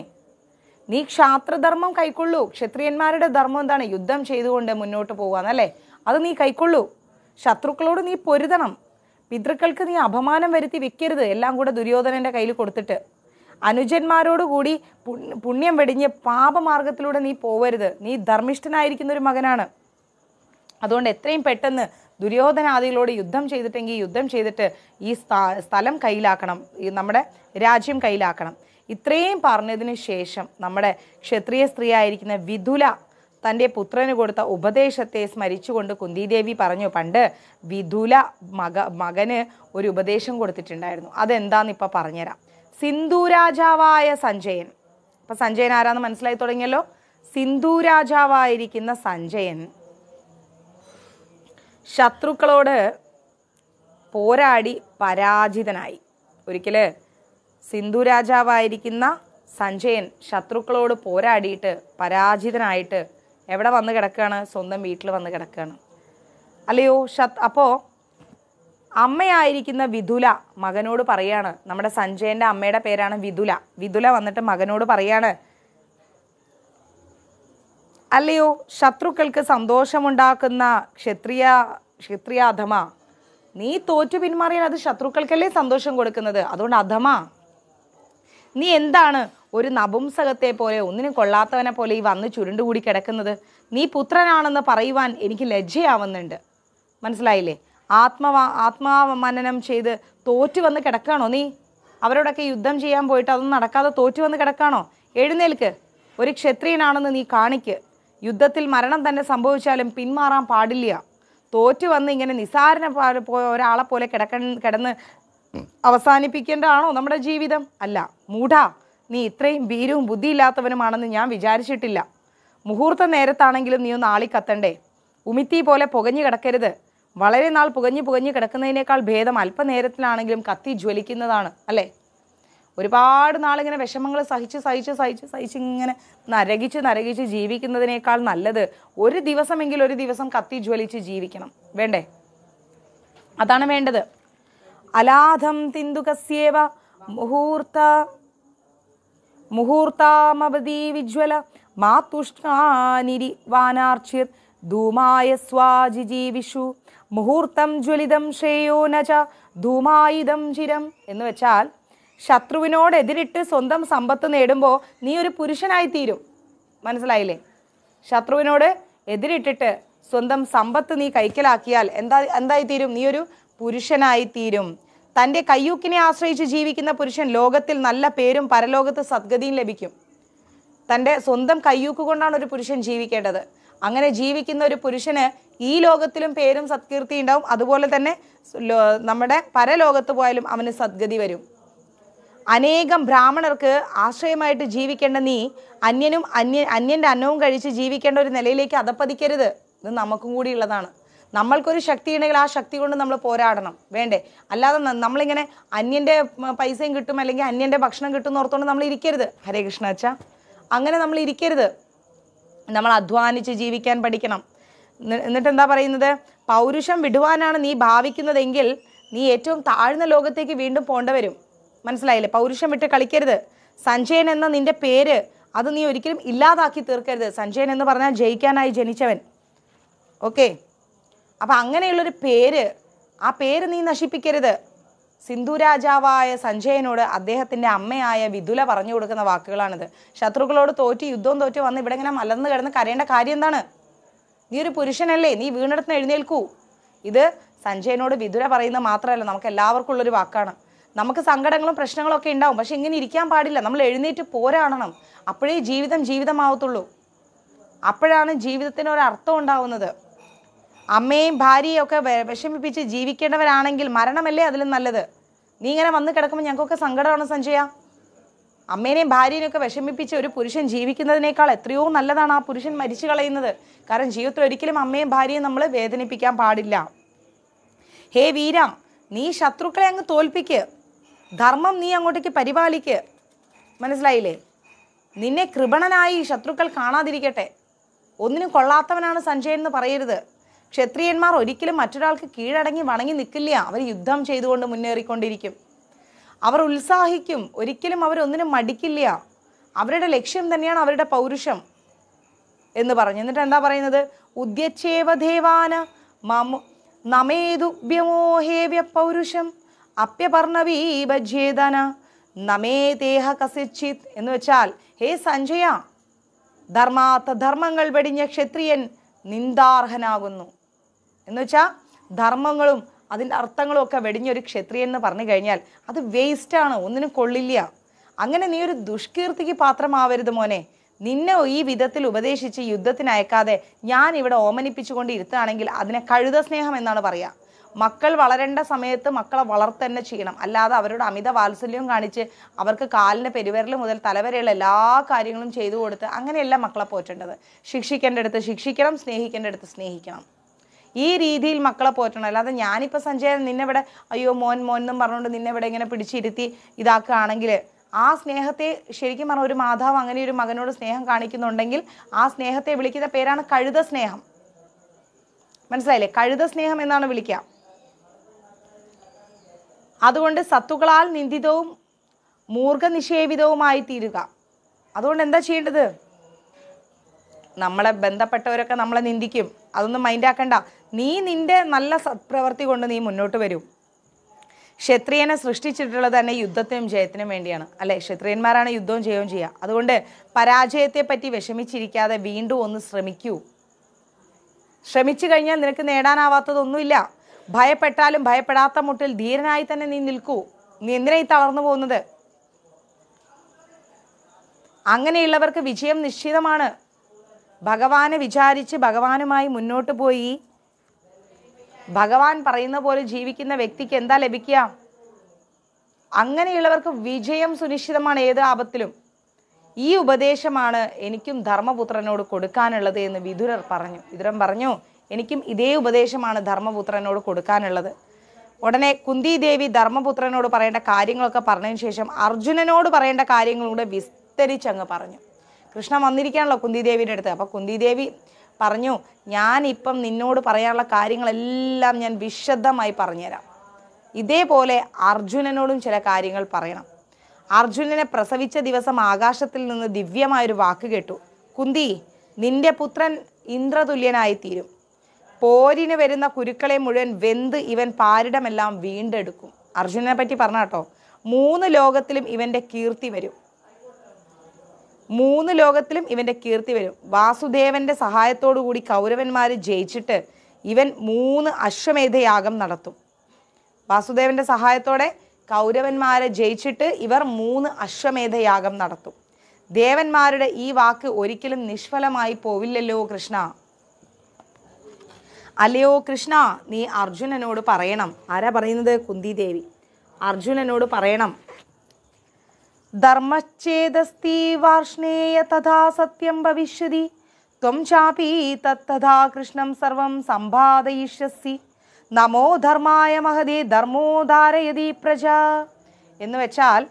നീ ക്ഷാത്രധർമ്മം കൈക്കൊള്ളൂ ക്ഷത്രിയന്മാരുടെ ധർമ്മം എന്താണ് യുദ്ധം ചെയ്തുകൊണ്ട് മുന്നോട്ട് പോകാന്നല്ലേ അത് നീ കൈക്കൊള്ളൂ ശത്രുക്കളോട് നീ പൊരുതണം പിതൃക്കൾക്ക് നീ അപമാനം വരുത്തി വെക്കരുത് എല്ലാം കൂടെ ദുര്യോധനൻ്റെ കയ്യിൽ കൊടുത്തിട്ട് അനുജന്മാരോടുകൂടി പുണ്യം വെടിഞ്ഞ് പാപമാർഗത്തിലൂടെ നീ പോവരുത് നീ ധർമ്മിഷ്ഠനായിരിക്കുന്ന ഒരു മകനാണ് അതുകൊണ്ട് എത്രയും പെട്ടെന്ന് ദുര്യോധനാദികളോട് യുദ്ധം ചെയ്തിട്ടെങ്കിൽ യുദ്ധം ചെയ്തിട്ട് ഈ സ്ഥലം കയ്യിലാക്കണം ഈ നമ്മുടെ രാജ്യം കയ്യിലാക്കണം ഇത്രയും പറഞ്ഞതിന് ശേഷം നമ്മുടെ ക്ഷത്രിയ സ്ത്രീ ആയിരിക്കുന്ന വിധുല തൻ്റെ പുത്രന് കൊടുത്ത ഉപദേശത്തെ സ്മരിച്ചുകൊണ്ട് കുന്തിദേവി പറഞ്ഞു പണ്ട് വിധുല മക മകന് ഒരു ഉപദേശം കൊടുത്തിട്ടുണ്ടായിരുന്നു അതെന്താന്ന് ഇപ്പം പറഞ്ഞുതരാം സിന്ധു രാജാവായ സഞ്ജയൻ അപ്പം സഞ്ജയൻ ആരാന്ന് മനസ്സിലായി തുടങ്ങിയല്ലോ സിന്ധു രാജാവായിരിക്കുന്ന സഞ്ജയൻ ശത്രുക്കളോട് പോരാടി പരാജിതനായി ഒരിക്കല് സിന്ധു രാജാവായിരിക്കുന്ന സഞ്ജയൻ ശത്രുക്കളോട് പോരാടിയിട്ട് പരാജിതനായിട്ട് എവിടെ വന്ന് കിടക്കുകയാണ് സ്വന്തം വീട്ടിൽ വന്ന് കിടക്കുകയാണ് അല്ലയോ ഷത് അപ്പോൾ അമ്മയായിരിക്കുന്ന വിതുല മകനോട് പറയാണ് നമ്മുടെ സഞ്ജയന്റെ അമ്മയുടെ പേരാണ് വിതുല വിതുല വന്നിട്ട് മകനോട് പറയാണ് അല്ലയോ ശത്രുക്കൾക്ക് സന്തോഷമുണ്ടാക്കുന്ന ക്ഷത്രിയ ക്ഷത്രിയ അധമ നീ തോറ്റു പിന്മാറിയാൽ അത് ശത്രുക്കൾക്കല്ലേ സന്തോഷം കൊടുക്കുന്നത് അതുകൊണ്ട് അധമ നീ എന്താണ് ഒരു നപുംസകത്തെ പോലെ ഒന്നിനും കൊള്ളാത്തവനെ പോലെ ഈ വന്ന് ചുരുണ്ടുകൂടി കിടക്കുന്നത് നീ പുത്രനാണെന്ന് പറയുവാൻ എനിക്ക് ലജ്ജയാവുന്നുണ്ട് മനസ്സിലായില്ലേ ആത്മവാ ആത്മാവമനനം ചെയ്ത് തോറ്റു വന്ന് കിടക്കുകയാണോ നീ അവരോടൊക്കെ യുദ്ധം ചെയ്യാൻ പോയിട്ട് അതൊന്നും നടക്കാതെ തോറ്റു വന്ന് കിടക്കാണോ എഴുന്നേൽക്ക് ഒരു ക്ഷത്രിയനാണെന്ന് നീ കാണിക്ക് യുദ്ധത്തിൽ മരണം തന്നെ സംഭവിച്ചാലും പിന്മാറാൻ പാടില്ല തോറ്റു വന്ന് ഇങ്ങനെ നിസാരണ ഒരാളെ പോലെ കിടക്ക കിടന്ന് അവസാനിപ്പിക്കേണ്ടതാണോ നമ്മുടെ ജീവിതം അല്ല മൂഢ നീ ഇത്രയും ഭീരവും ബുദ്ധിയില്ലാത്തവനുമാണെന്ന് ഞാൻ വിചാരിച്ചിട്ടില്ല മുഹൂർത്ത നേരത്താണെങ്കിലും നീ ഒന്ന് ആളിക്കത്തണ്ടേ ഉമിത്തി പോലെ പുകഞ്ഞു കിടക്കരുത് വളരെ നാൾ പുകഞ്ഞു പുകഞ്ഞു കിടക്കുന്നതിനേക്കാൾ ഭേദം അല്പനേരത്തിലാണെങ്കിലും കത്തി ജ്വലിക്കുന്നതാണ് അല്ലേ ഒരുപാട് നാളിങ്ങനെ വിഷമങ്ങൾ സഹിച്ച് സഹിച്ച് സഹിച്ച് സഹിച്ച് ഇങ്ങനെ നരകിച്ച് നരകിച്ച് ജീവിക്കുന്നതിനേക്കാൾ നല്ലത് ഒരു ദിവസമെങ്കിൽ ഒരു ദിവസം കത്തി ജ്വലിച്ച് ജീവിക്കണം വേണ്ടേ അതാണ് വേണ്ടത് അലാധം തിന്തുകസ്യേവ മുഹൂർത്ത മുഹൂർത്താമവതി വിജ്വല മാതുഷ്കാനിരി വാനാർച്ചിർ ധൂമായ സ്വാജിജീവിഷു മുഹൂർത്തം ജ്വലിതം നജ ധൂമായുധം ചിരം എന്ന് വെച്ചാൽ ശത്രുവിനോട് എതിരിട്ട് സ്വന്തം സമ്പത്ത് നേടുമ്പോൾ നീ ഒരു പുരുഷനായി തീരും മനസ്സിലായില്ലേ ശത്രുവിനോട് എതിരിട്ടിട്ട് സ്വന്തം സമ്പത്ത് നീ കൈക്കലാക്കിയാൽ എന്താ എന്തായി തീരും നീ ഒരു പുരുഷനായി തീരും തൻ്റെ കയ്യൂക്കിനെ ആശ്രയിച്ച് ജീവിക്കുന്ന പുരുഷൻ ലോകത്തിൽ നല്ല പേരും പരലോകത്ത് സദ്ഗതിയും ലഭിക്കും തൻ്റെ സ്വന്തം കയ്യൂക്ക് കൊണ്ടാണ് ഒരു പുരുഷൻ ജീവിക്കേണ്ടത് അങ്ങനെ ജീവിക്കുന്ന ഒരു പുരുഷന് ഈ ലോകത്തിലും പേരും സത്കീർത്തി ഉണ്ടാവും അതുപോലെ തന്നെ നമ്മുടെ പരലോകത്ത് പോയാലും അവന് സദ്ഗതി വരും അനേകം ബ്രാഹ്മണർക്ക് ആശ്രയമായിട്ട് ജീവിക്കേണ്ട നീ അന്യനും അന്യ അന്യൻ്റെ അന്നവും കഴിച്ച് ജീവിക്കേണ്ട ഒരു നിലയിലേക്ക് അതപ്പതിക്കരുത് ഇത് നമുക്കും കൂടി ഉള്ളതാണ് നമ്മൾക്കൊരു ശക്തി ഉണ്ടെങ്കിൽ ആ ശക്തി കൊണ്ട് നമ്മൾ പോരാടണം വേണ്ടേ അല്ലാതെ നമ്മളിങ്ങനെ അന്യൻ്റെ പൈസയും കിട്ടും അല്ലെങ്കിൽ അന്യൻ്റെ ഭക്ഷണം കിട്ടും എന്ന് ഓർത്തുകൊണ്ട് നമ്മൾ ഇരിക്കരുത് ഹരേ കൃഷ്ണ അച്ഛ അങ്ങനെ നമ്മൾ ഇരിക്കരുത് നമ്മൾ അധ്വാനിച്ച് ജീവിക്കാൻ പഠിക്കണം എന്നിട്ട് എന്താ പറയുന്നത് പൗരുഷം വിടുവാനാണ് നീ ഭാവിക്കുന്നതെങ്കിൽ നീ ഏറ്റവും താഴ്ന്ന ലോകത്തേക്ക് വീണ്ടും പോകേണ്ട വരും മനസ്സിലായില്ലേ പൗരുഷം വിട്ട് കളിക്കരുത് സഞ്ജയൻ എന്ന നിന്റെ പേര് അത് നീ ഒരിക്കലും ഇല്ലാതാക്കി തീർക്കരുത് സഞ്ജയൻ എന്ന് പറഞ്ഞാൽ ജയിക്കാനായി ജനിച്ചവൻ ഓക്കെ അപ്പം അങ്ങനെയുള്ളൊരു പേര് ആ പേര് നീ നശിപ്പിക്കരുത് സിന്ധു രാജാവായ സഞ്ജയനോട് അദ്ദേഹത്തിൻ്റെ അമ്മയായ വിദുല പറഞ്ഞു കൊടുക്കുന്ന വാക്കുകളാണിത് ശത്രുക്കളോട് തോറ്റി യുദ്ധവും തോറ്റ് വന്ന് ഇവിടെ ഇങ്ങനെ മലർന്ന് കിടന്ന് കരയേണ്ട കാര്യം എന്താണ് നീ ഒരു പുരുഷനല്ലേ നീ വീണെടുത്ത് എഴുന്നേൽക്കൂ ഇത് സഞ്ജയനോട് വിദുര പറയുന്നത് മാത്രമല്ല നമുക്ക് എല്ലാവർക്കും ഉള്ളൊരു വാക്കാണ് നമുക്ക് സങ്കടങ്ങളും പ്രശ്നങ്ങളും ഒക്കെ ഉണ്ടാവും പക്ഷെ ഇങ്ങനെ ഇരിക്കാൻ പാടില്ല നമ്മൾ എഴുന്നേറ്റ് പോരാടണം അപ്പോഴേ ജീവിതം ജീവിതമാവത്തുള്ളൂ അപ്പോഴാണ് ജീവിതത്തിന് ഒരു അർത്ഥം ഉണ്ടാവുന്നത് അമ്മയും ഭാര്യയും ഒക്കെ വിഷമിപ്പിച്ച് ജീവിക്കേണ്ടവരാണെങ്കിൽ മരണമല്ലേ അതിലും നല്ലത് നീ ഇങ്ങനെ വന്ന് കിടക്കുമ്പോൾ ഞങ്ങൾക്കൊക്കെ സങ്കടമാണ് സഞ്ജയ അമ്മേനെയും ഒക്കെ വിഷമിപ്പിച്ച് ഒരു പുരുഷൻ ജീവിക്കുന്നതിനേക്കാൾ എത്രയോ നല്ലതാണ് ആ പുരുഷൻ മരിച്ചു കളയുന്നത് കാരണം ജീവിതത്തിൽ ഒരിക്കലും അമ്മയും ഭാര്യയും നമ്മൾ വേദനിപ്പിക്കാൻ പാടില്ല ഹേ വീര നീ ശത്രുക്കളെ അങ്ങ് തോൽപ്പിക്ക് ധർമ്മം നീ അങ്ങോട്ടേക്ക് പരിപാലിക്ക് മനസ്സിലായില്ലേ നിന്നെ കൃപണനായി ശത്രുക്കൾ കാണാതിരിക്കട്ടെ ഒന്നിനും കൊള്ളാത്തവനാണ് സഞ്ജയൻ എന്ന് പറയരുത് ക്ഷത്രിയന്മാർ ഒരിക്കലും മറ്റൊരാൾക്ക് കീഴടങ്ങി വണങ്ങി നിൽക്കില്ല അവർ യുദ്ധം ചെയ്തുകൊണ്ട് മുന്നേറിക്കൊണ്ടിരിക്കും അവർ ഉത്സാഹിക്കും ഒരിക്കലും അവരൊന്നിനും മടിക്കില്ല അവരുടെ ലക്ഷ്യം തന്നെയാണ് അവരുടെ പൗരുഷം എന്ന് പറഞ്ഞു എന്നിട്ട് എന്താ പറയുന്നത് ഉദ്യച്ഛേവദേവാന നമേതുഭ്യമോഹേവ്യ പൗരുഷം അപ്യപർണവീപേദന നമേ ദേഹ കസിച്ചിത് എന്ന് വെച്ചാൽ ഹേ സഞ്ജയ ധർമാർത്ഥ ധർമ്മങ്ങൾ വെടിഞ്ഞ ക്ഷത്രിയൻ നിന്ദാർഹനാകുന്നു വെച്ചാൽ ധർമ്മങ്ങളും അതിൻ്റെ അർത്ഥങ്ങളും ഒക്കെ വെടിഞ്ഞൊരു ക്ഷത്രിയൻ എന്ന് പറഞ്ഞു കഴിഞ്ഞാൽ അത് വേസ്റ്റാണ് ഒന്നിനും കൊള്ളില്ല അങ്ങനെ നീ ഒരു ദുഷ്കീർത്തിക്ക് പാത്രമാവരുത് മോനെ നിന്നെ ഈ വിധത്തിൽ ഉപദേശിച്ച് യുദ്ധത്തിന് അയക്കാതെ ഞാൻ ഇവിടെ ഓമനിപ്പിച്ചുകൊണ്ട് ഇരുത്തുകയാണെങ്കിൽ അതിനെ കഴുത സ്നേഹം എന്നാണ് പറയുക മക്കൾ വളരേണ്ട സമയത്ത് മക്കളെ വളർത്തന്നെ ചെയ്യണം അല്ലാതെ അവരോട് അമിത വാത്സല്യം കാണിച്ച് അവർക്ക് കാലിന് പെരുവരൽ മുതൽ തലവരെയുള്ള എല്ലാ കാര്യങ്ങളും ചെയ്തു കൊടുത്ത് അങ്ങനെയല്ല മക്കളെ പോറ്റേണ്ടത് ശിക്ഷിക്കേണ്ട അടുത്ത് ശിക്ഷിക്കണം സ്നേഹിക്കേണ്ട അടുത്ത് സ്നേഹിക്കണം ഈ രീതിയിൽ മക്കളെ പോറ്റണം അല്ലാതെ ഞാനിപ്പോൾ സഞ്ജയ നിന്നെവിടെ അയ്യോ മോൻ മോൻ എന്നും പറഞ്ഞുകൊണ്ട് നിന്നെ ഇവിടെ ഇങ്ങനെ പിടിച്ചിരുത്തി ഇതാക്കുകയാണെങ്കിൽ ആ സ്നേഹത്തെ ശരിക്കും പറഞ്ഞ ഒരു മാതാവ് അങ്ങനെ ഒരു മകനോട് സ്നേഹം കാണിക്കുന്നുണ്ടെങ്കിൽ ആ സ്നേഹത്തെ വിളിക്കുന്ന പേരാണ് കഴുത സ്നേഹം മനസ്സിലായില്ലേ കഴുത സ്നേഹം എന്നാണ് വിളിക്കുക അതുകൊണ്ട് സത്തുക്കളാൽ നിന്ദിതവും മൂർഖനിഷേവിതവുമായി തീരുക അതുകൊണ്ട് എന്താ ചെയ്യേണ്ടത് നമ്മളെ ബന്ധപ്പെട്ടവരൊക്കെ നമ്മളെ നിന്ദിക്കും അതൊന്നും മൈൻഡാക്കണ്ട നീ നിന്റെ നല്ല സത്പ്രവൃത്തി കൊണ്ട് നീ മുന്നോട്ട് വരൂ ക്ഷത്രിയനെ സൃഷ്ടിച്ചിട്ടുള്ളത് തന്നെ യുദ്ധത്തിനും ജയത്തിനും വേണ്ടിയാണ് അല്ലെ ക്ഷത്രിയന്മാരാണ് യുദ്ധവും ജയവും ചെയ്യുക അതുകൊണ്ട് പറ്റി വിഷമിച്ചിരിക്കാതെ വീണ്ടും ഒന്ന് ശ്രമിക്കൂ ശ്രമിച്ചു കഴിഞ്ഞാൽ നിനക്ക് നേടാനാവാത്തതൊന്നുമില്ല ഭയപ്പെട്ടാലും ഭയപ്പെടാത്ത മുട്ടിൽ ധീരനായി തന്നെ നീ നിൽക്കൂ നീ എന്തിനായി തളർന്നു പോകുന്നത് അങ്ങനെയുള്ളവർക്ക് വിജയം നിശ്ചിതമാണ് ഭഗവാനെ വിചാരിച്ച് ഭഗവാനുമായി മുന്നോട്ട് പോയി ഭഗവാൻ പറയുന്ന പോലെ ജീവിക്കുന്ന വ്യക്തിക്ക് എന്താ ലഭിക്കുക അങ്ങനെയുള്ളവർക്ക് വിജയം സുനിശ്ചിതമാണ് ഏത് ആപത്തിലും ഈ ഉപദേശമാണ് എനിക്കും ധർമ്മപുത്രനോട് കൊടുക്കാനുള്ളത് എന്ന് വിതുരർ പറഞ്ഞു വിതുരൻ പറഞ്ഞു എനിക്കും ഇതേ ഉപദേശമാണ് ധർമ്മപുത്രനോട് കൊടുക്കാനുള്ളത് ഉടനെ കുന്തി ദേവി ധർമ്മപുത്രനോട് പറയേണ്ട കാര്യങ്ങളൊക്കെ പറഞ്ഞതിന് ശേഷം അർജുനനോട് പറയേണ്ട കാര്യങ്ങളും കൂടെ വിസ്തരിച്ചങ്ങ് പറഞ്ഞു കൃഷ്ണ വന്നിരിക്കാണല്ലോ കുന്തി ദേവിയുടെ അടുത്ത് അപ്പോൾ കുന്തി ദേവി പറഞ്ഞു ഞാനിപ്പം നിന്നോട് പറയാനുള്ള കാര്യങ്ങളെല്ലാം ഞാൻ വിശദമായി പറഞ്ഞുതരാം ഇതേപോലെ അർജുനനോടും ചില കാര്യങ്ങൾ പറയണം അർജുനനെ പ്രസവിച്ച ദിവസം ആകാശത്തിൽ നിന്ന് ദിവ്യമായൊരു വാക്ക് കേട്ടു കുന്തി നിന്റെ പുത്രൻ ഇന്ദ്രതുല്യനായി തീരും പോരിന് വരുന്ന കുരുക്കളെ മുഴുവൻ വെന്ത് ഇവൻ പാരിടമെല്ലാം വീണ്ടെടുക്കും അർജുനനെ പറ്റി പറഞ്ഞ കേട്ടോ മൂന്ന് ലോകത്തിലും ഇവൻ്റെ കീർത്തി വരും മൂന്ന് ലോകത്തിലും ഇവൻ്റെ കീർത്തി വരും വാസുദേവൻ്റെ കൂടി കൗരവന്മാർ ജയിച്ചിട്ട് ഇവൻ മൂന്ന് അശ്വമേധയാഗം നടത്തും വാസുദേവൻ്റെ സഹായത്തോടെ കൗരവന്മാരെ ജയിച്ചിട്ട് ഇവർ മൂന്ന് അശ്വമേധയാഗം നടത്തും ദേവന്മാരുടെ ഈ വാക്ക് ഒരിക്കലും നിഷ്ഫലമായി പോവില്ലല്ലോ കൃഷ്ണ അല്ലയോ കൃഷ്ണ നീ അർജുനനോട് പറയണം ആരാ പറയുന്നത് കുന്തിദേവി അർജുനനോട് പറയണം ധർമ്മശ്ചേദസ്തി തഥാ സത്യം ഭവിഷ്യതി ത്വം ചാപി തത്തഥാ കൃഷ്ണം സർവം സമ്പാദയിഷ്യസി നമോ ധർമായ മഹതി ധർമ്മോ ധാരയതി പ്രജ എന്ന് വെച്ചാൽ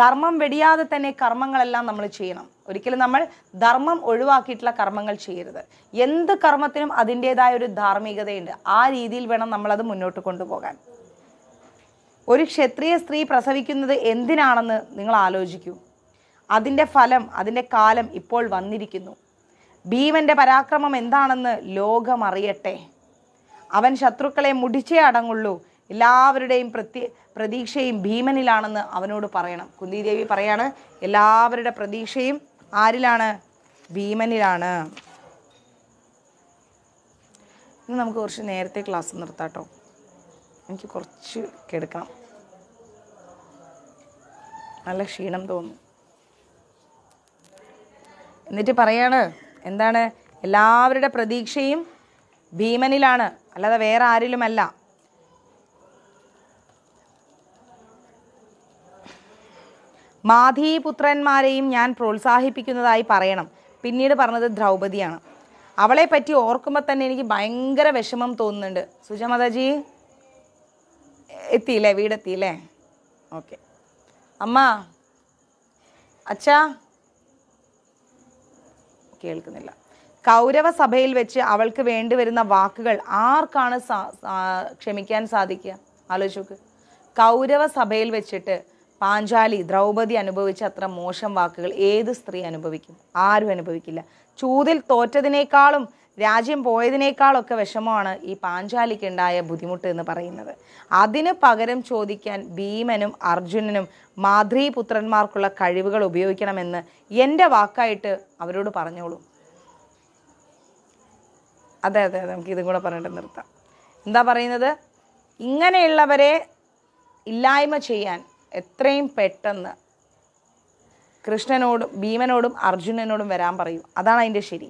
ധർമ്മം വെടിയാതെ തന്നെ കർമ്മങ്ങളെല്ലാം നമ്മൾ ചെയ്യണം ഒരിക്കലും നമ്മൾ ധർമ്മം ഒഴിവാക്കിയിട്ടുള്ള കർമ്മങ്ങൾ ചെയ്യരുത് എന്ത് കർമ്മത്തിനും അതിൻ്റേതായ ഒരു ധാർമ്മികതയുണ്ട് ആ രീതിയിൽ വേണം നമ്മളത് മുന്നോട്ട് കൊണ്ടുപോകാൻ ഒരു ക്ഷത്രിയ സ്ത്രീ പ്രസവിക്കുന്നത് എന്തിനാണെന്ന് നിങ്ങൾ ആലോചിക്കൂ അതിൻ്റെ ഫലം അതിൻ്റെ കാലം ഇപ്പോൾ വന്നിരിക്കുന്നു ഭീമന്റെ പരാക്രമം എന്താണെന്ന് ലോകം അറിയട്ടെ അവൻ ശത്രുക്കളെ മുടിച്ചേ അടങ്ങുള്ളൂ എല്ലാവരുടെയും പ്രത്യ പ്രതീക്ഷയും ഭീമനിലാണെന്ന് അവനോട് പറയണം കുന്തിദേവി പറയാണ് എല്ലാവരുടെ പ്രതീക്ഷയും ആരിലാണ് ഭീമനിലാണ് ഇന്ന് നമുക്ക് കുറച്ച് നേരത്തെ ക്ലാസ് നിർത്താം എനിക്ക് കുറച്ച് കിടക്കണം നല്ല ക്ഷീണം തോന്നും എന്നിട്ട് പറയാണ് എന്താണ് എല്ലാവരുടെ പ്രതീക്ഷയും ഭീമനിലാണ് അല്ലാതെ വേറെ ആരിലുമല്ല മാധീപുത്രന്മാരെയും ഞാൻ പ്രോത്സാഹിപ്പിക്കുന്നതായി പറയണം പിന്നീട് പറഞ്ഞത് ദ്രൗപതിയാണ് പറ്റി ഓർക്കുമ്പോൾ തന്നെ എനിക്ക് ഭയങ്കര വിഷമം തോന്നുന്നുണ്ട് സുജമതജി എത്തിയില്ലേ വീടെത്തിയില്ലേ ഓക്കെ അമ്മ അച്ഛാ കേൾക്കുന്നില്ല കൗരവ സഭയിൽ വെച്ച് അവൾക്ക് വേണ്ടി വരുന്ന വാക്കുകൾ ആർക്കാണ് ക്ഷമിക്കാൻ സാധിക്കുക ആലോചിച്ച് നോക്ക് കൗരവ സഭയിൽ വെച്ചിട്ട് പാഞ്ചാലി ദ്രൗപദി അനുഭവിച്ച അത്ര മോശം വാക്കുകൾ ഏത് സ്ത്രീ അനുഭവിക്കും ആരും അനുഭവിക്കില്ല ചൂതിൽ തോറ്റതിനേക്കാളും രാജ്യം പോയതിനേക്കാളൊക്കെ വിഷമമാണ് ഈ ഉണ്ടായ ബുദ്ധിമുട്ട് എന്ന് പറയുന്നത് അതിന് പകരം ചോദിക്കാൻ ഭീമനും അർജുനനും മാതൃപുത്രന്മാർക്കുള്ള കഴിവുകൾ ഉപയോഗിക്കണമെന്ന് എൻ്റെ വാക്കായിട്ട് അവരോട് പറഞ്ഞോളൂ അതെ അതെ നമുക്ക് ഇതും കൂടെ പറഞ്ഞിട്ട് നിർത്താം എന്താ പറയുന്നത് ഇങ്ങനെയുള്ളവരെ ഇല്ലായ്മ ചെയ്യാൻ എത്രയും പെട്ടെന്ന് കൃഷ്ണനോടും ഭീമനോടും അർജുനനോടും വരാൻ പറയും അതാണ് അതിൻ്റെ ശരി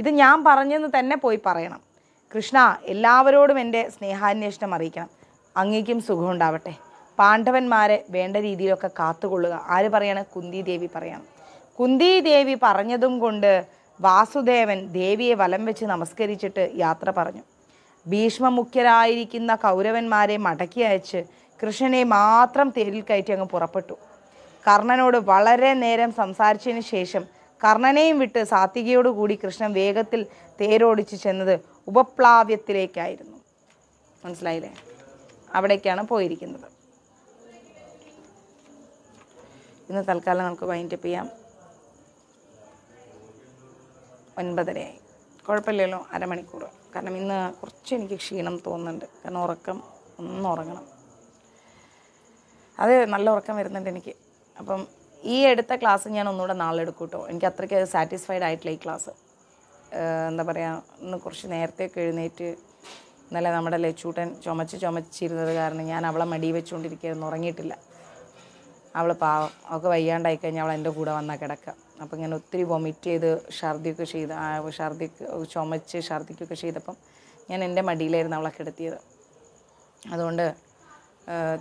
ഇത് ഞാൻ പറഞ്ഞെന്ന് തന്നെ പോയി പറയണം കൃഷ്ണ എല്ലാവരോടും എൻ്റെ സ്നേഹാന്വേഷണം അറിയിക്കണം അങ്ങേക്കും സുഖമുണ്ടാവട്ടെ പാണ്ഡവന്മാരെ വേണ്ട രീതിയിലൊക്കെ കാത്തുകൊള്ളുക ആര് പറയാണ് കുന്തി ദേവി പറയണം കുന്തി ദേവി പറഞ്ഞതും കൊണ്ട് വാസുദേവൻ ദേവിയെ വലം വെച്ച് നമസ്കരിച്ചിട്ട് യാത്ര പറഞ്ഞു ഭീഷ്മമുഖ്യരായിരിക്കുന്ന കൗരവന്മാരെ മടക്കി അയച്ച് കൃഷ്ണനെ മാത്രം തേരിൽ കയറ്റി അങ്ങ് പുറപ്പെട്ടു കർണനോട് വളരെ നേരം സംസാരിച്ചതിന് ശേഷം കർണനെയും വിട്ട് സാത്വികയോടുകൂടി കൃഷ്ണൻ വേഗത്തിൽ തേരോടിച്ച് ചെന്നത് ഉപപ്ലാവ്യത്തിലേക്കായിരുന്നു മനസ്സിലായില്ലേ അവിടേക്കാണ് പോയിരിക്കുന്നത് ഇന്ന് തൽക്കാലം നമുക്ക് വൈൻഡപ്പ് ചെയ്യാം ഒൻപതരയായി കുഴപ്പമില്ലല്ലോ അരമണിക്കൂർ കാരണം ഇന്ന് കുറച്ച് എനിക്ക് ക്ഷീണം തോന്നുന്നുണ്ട് കാരണം ഉറക്കം ഒന്ന് ഉറങ്ങണം അത് നല്ല ഉറക്കം വരുന്നുണ്ട് എനിക്ക് അപ്പം ഈ എടുത്ത ക്ലാസ് ഞാൻ ഒന്നുകൂടെ നാളെ എടുക്കും കേട്ടോ എനിക്ക് അത്രയ്ക്ക് സാറ്റിസ്ഫൈഡ് ആയിട്ടില്ല ഈ ക്ലാസ് എന്താ പറയുക ഒന്ന് കുറച്ച് നേരത്തെയൊക്കെ എഴുന്നേറ്റ് ഇന്നലെ നമ്മുടെ ലച്ചൂട്ടൻ ചുമച്ച് ചുമച്ചിരുന്നത് കാരണം ഞാൻ അവളെ മടി വെച്ചുകൊണ്ടിരിക്കുകയായിരുന്നു ഉറങ്ങിയിട്ടില്ല അവൾ പാവം അവൾക്ക് വയ്യാണ്ടായി കഴിഞ്ഞാൽ അവൾ എൻ്റെ കൂടെ വന്നാൽ കിടക്കാം അപ്പം ഇങ്ങനെ ഒത്തിരി വൊമിറ്റ് ചെയ്ത് ഛർദിയൊക്കെ ചെയ്ത് ഛർദി ചുമച്ച് ഛർദിക്കൊക്കെ ചെയ്തപ്പം ഞാൻ എൻ്റെ മടിയിലായിരുന്നു അവളെ കിടത്തിയത് അതുകൊണ്ട്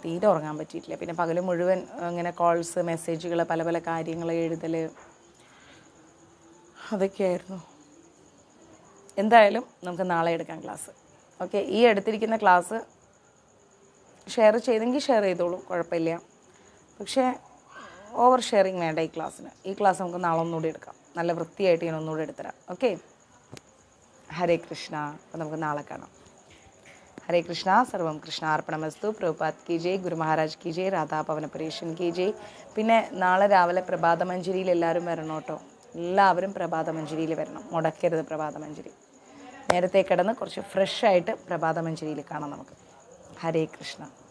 തീരെ ഉറങ്ങാൻ പറ്റിയിട്ടില്ല പിന്നെ പകൽ മുഴുവൻ ഇങ്ങനെ കോൾസ് മെസ്സേജുകൾ പല പല കാര്യങ്ങൾ എഴുതൽ അതൊക്കെയായിരുന്നു എന്തായാലും നമുക്ക് നാളെ എടുക്കാം ക്ലാസ് ഓക്കെ ഈ എടുത്തിരിക്കുന്ന ക്ലാസ് ഷെയർ ചെയ്തെങ്കിൽ ഷെയർ ചെയ്തോളൂ കുഴപ്പമില്ല പക്ഷേ ഓവർ ഷെയറിങ് വേണ്ട ഈ ക്ലാസ്സിന് ഈ ക്ലാസ് നമുക്ക് നാളെ ഒന്നുകൂടി എടുക്കാം നല്ല വൃത്തിയായിട്ട് ഞാൻ ഒന്നുകൂടി എടുത്തരാം ഓക്കെ ഹരേ കൃഷ്ണ അപ്പം നമുക്ക് നാളെ കാണാം ഹരേ कृष्णा സർവം കൃഷ്ണാർപ്പണമസ്തു പ്രഭുപാത് കി ജയ് ഗുരു മഹാരാജ് കി ജയ് രാധാഭവന പരീഷൻ കി ജയ് പിന്നെ നാളെ രാവിലെ പ്രഭാത മഞ്ജരിയിൽ എല്ലാവരും വരണം കേട്ടോ എല്ലാവരും പ്രഭാത മഞ്ജരിയിൽ വരണം മുടക്കരുത് പ്രഭാത മഞ്ജരി നേരത്തെ കിടന്ന് കുറച്ച് ഫ്രഷ് ആയിട്ട് പ്രഭാത മഞ്ജരിയിൽ കാണാം നമുക്ക് ഹരേ കൃഷ്ണ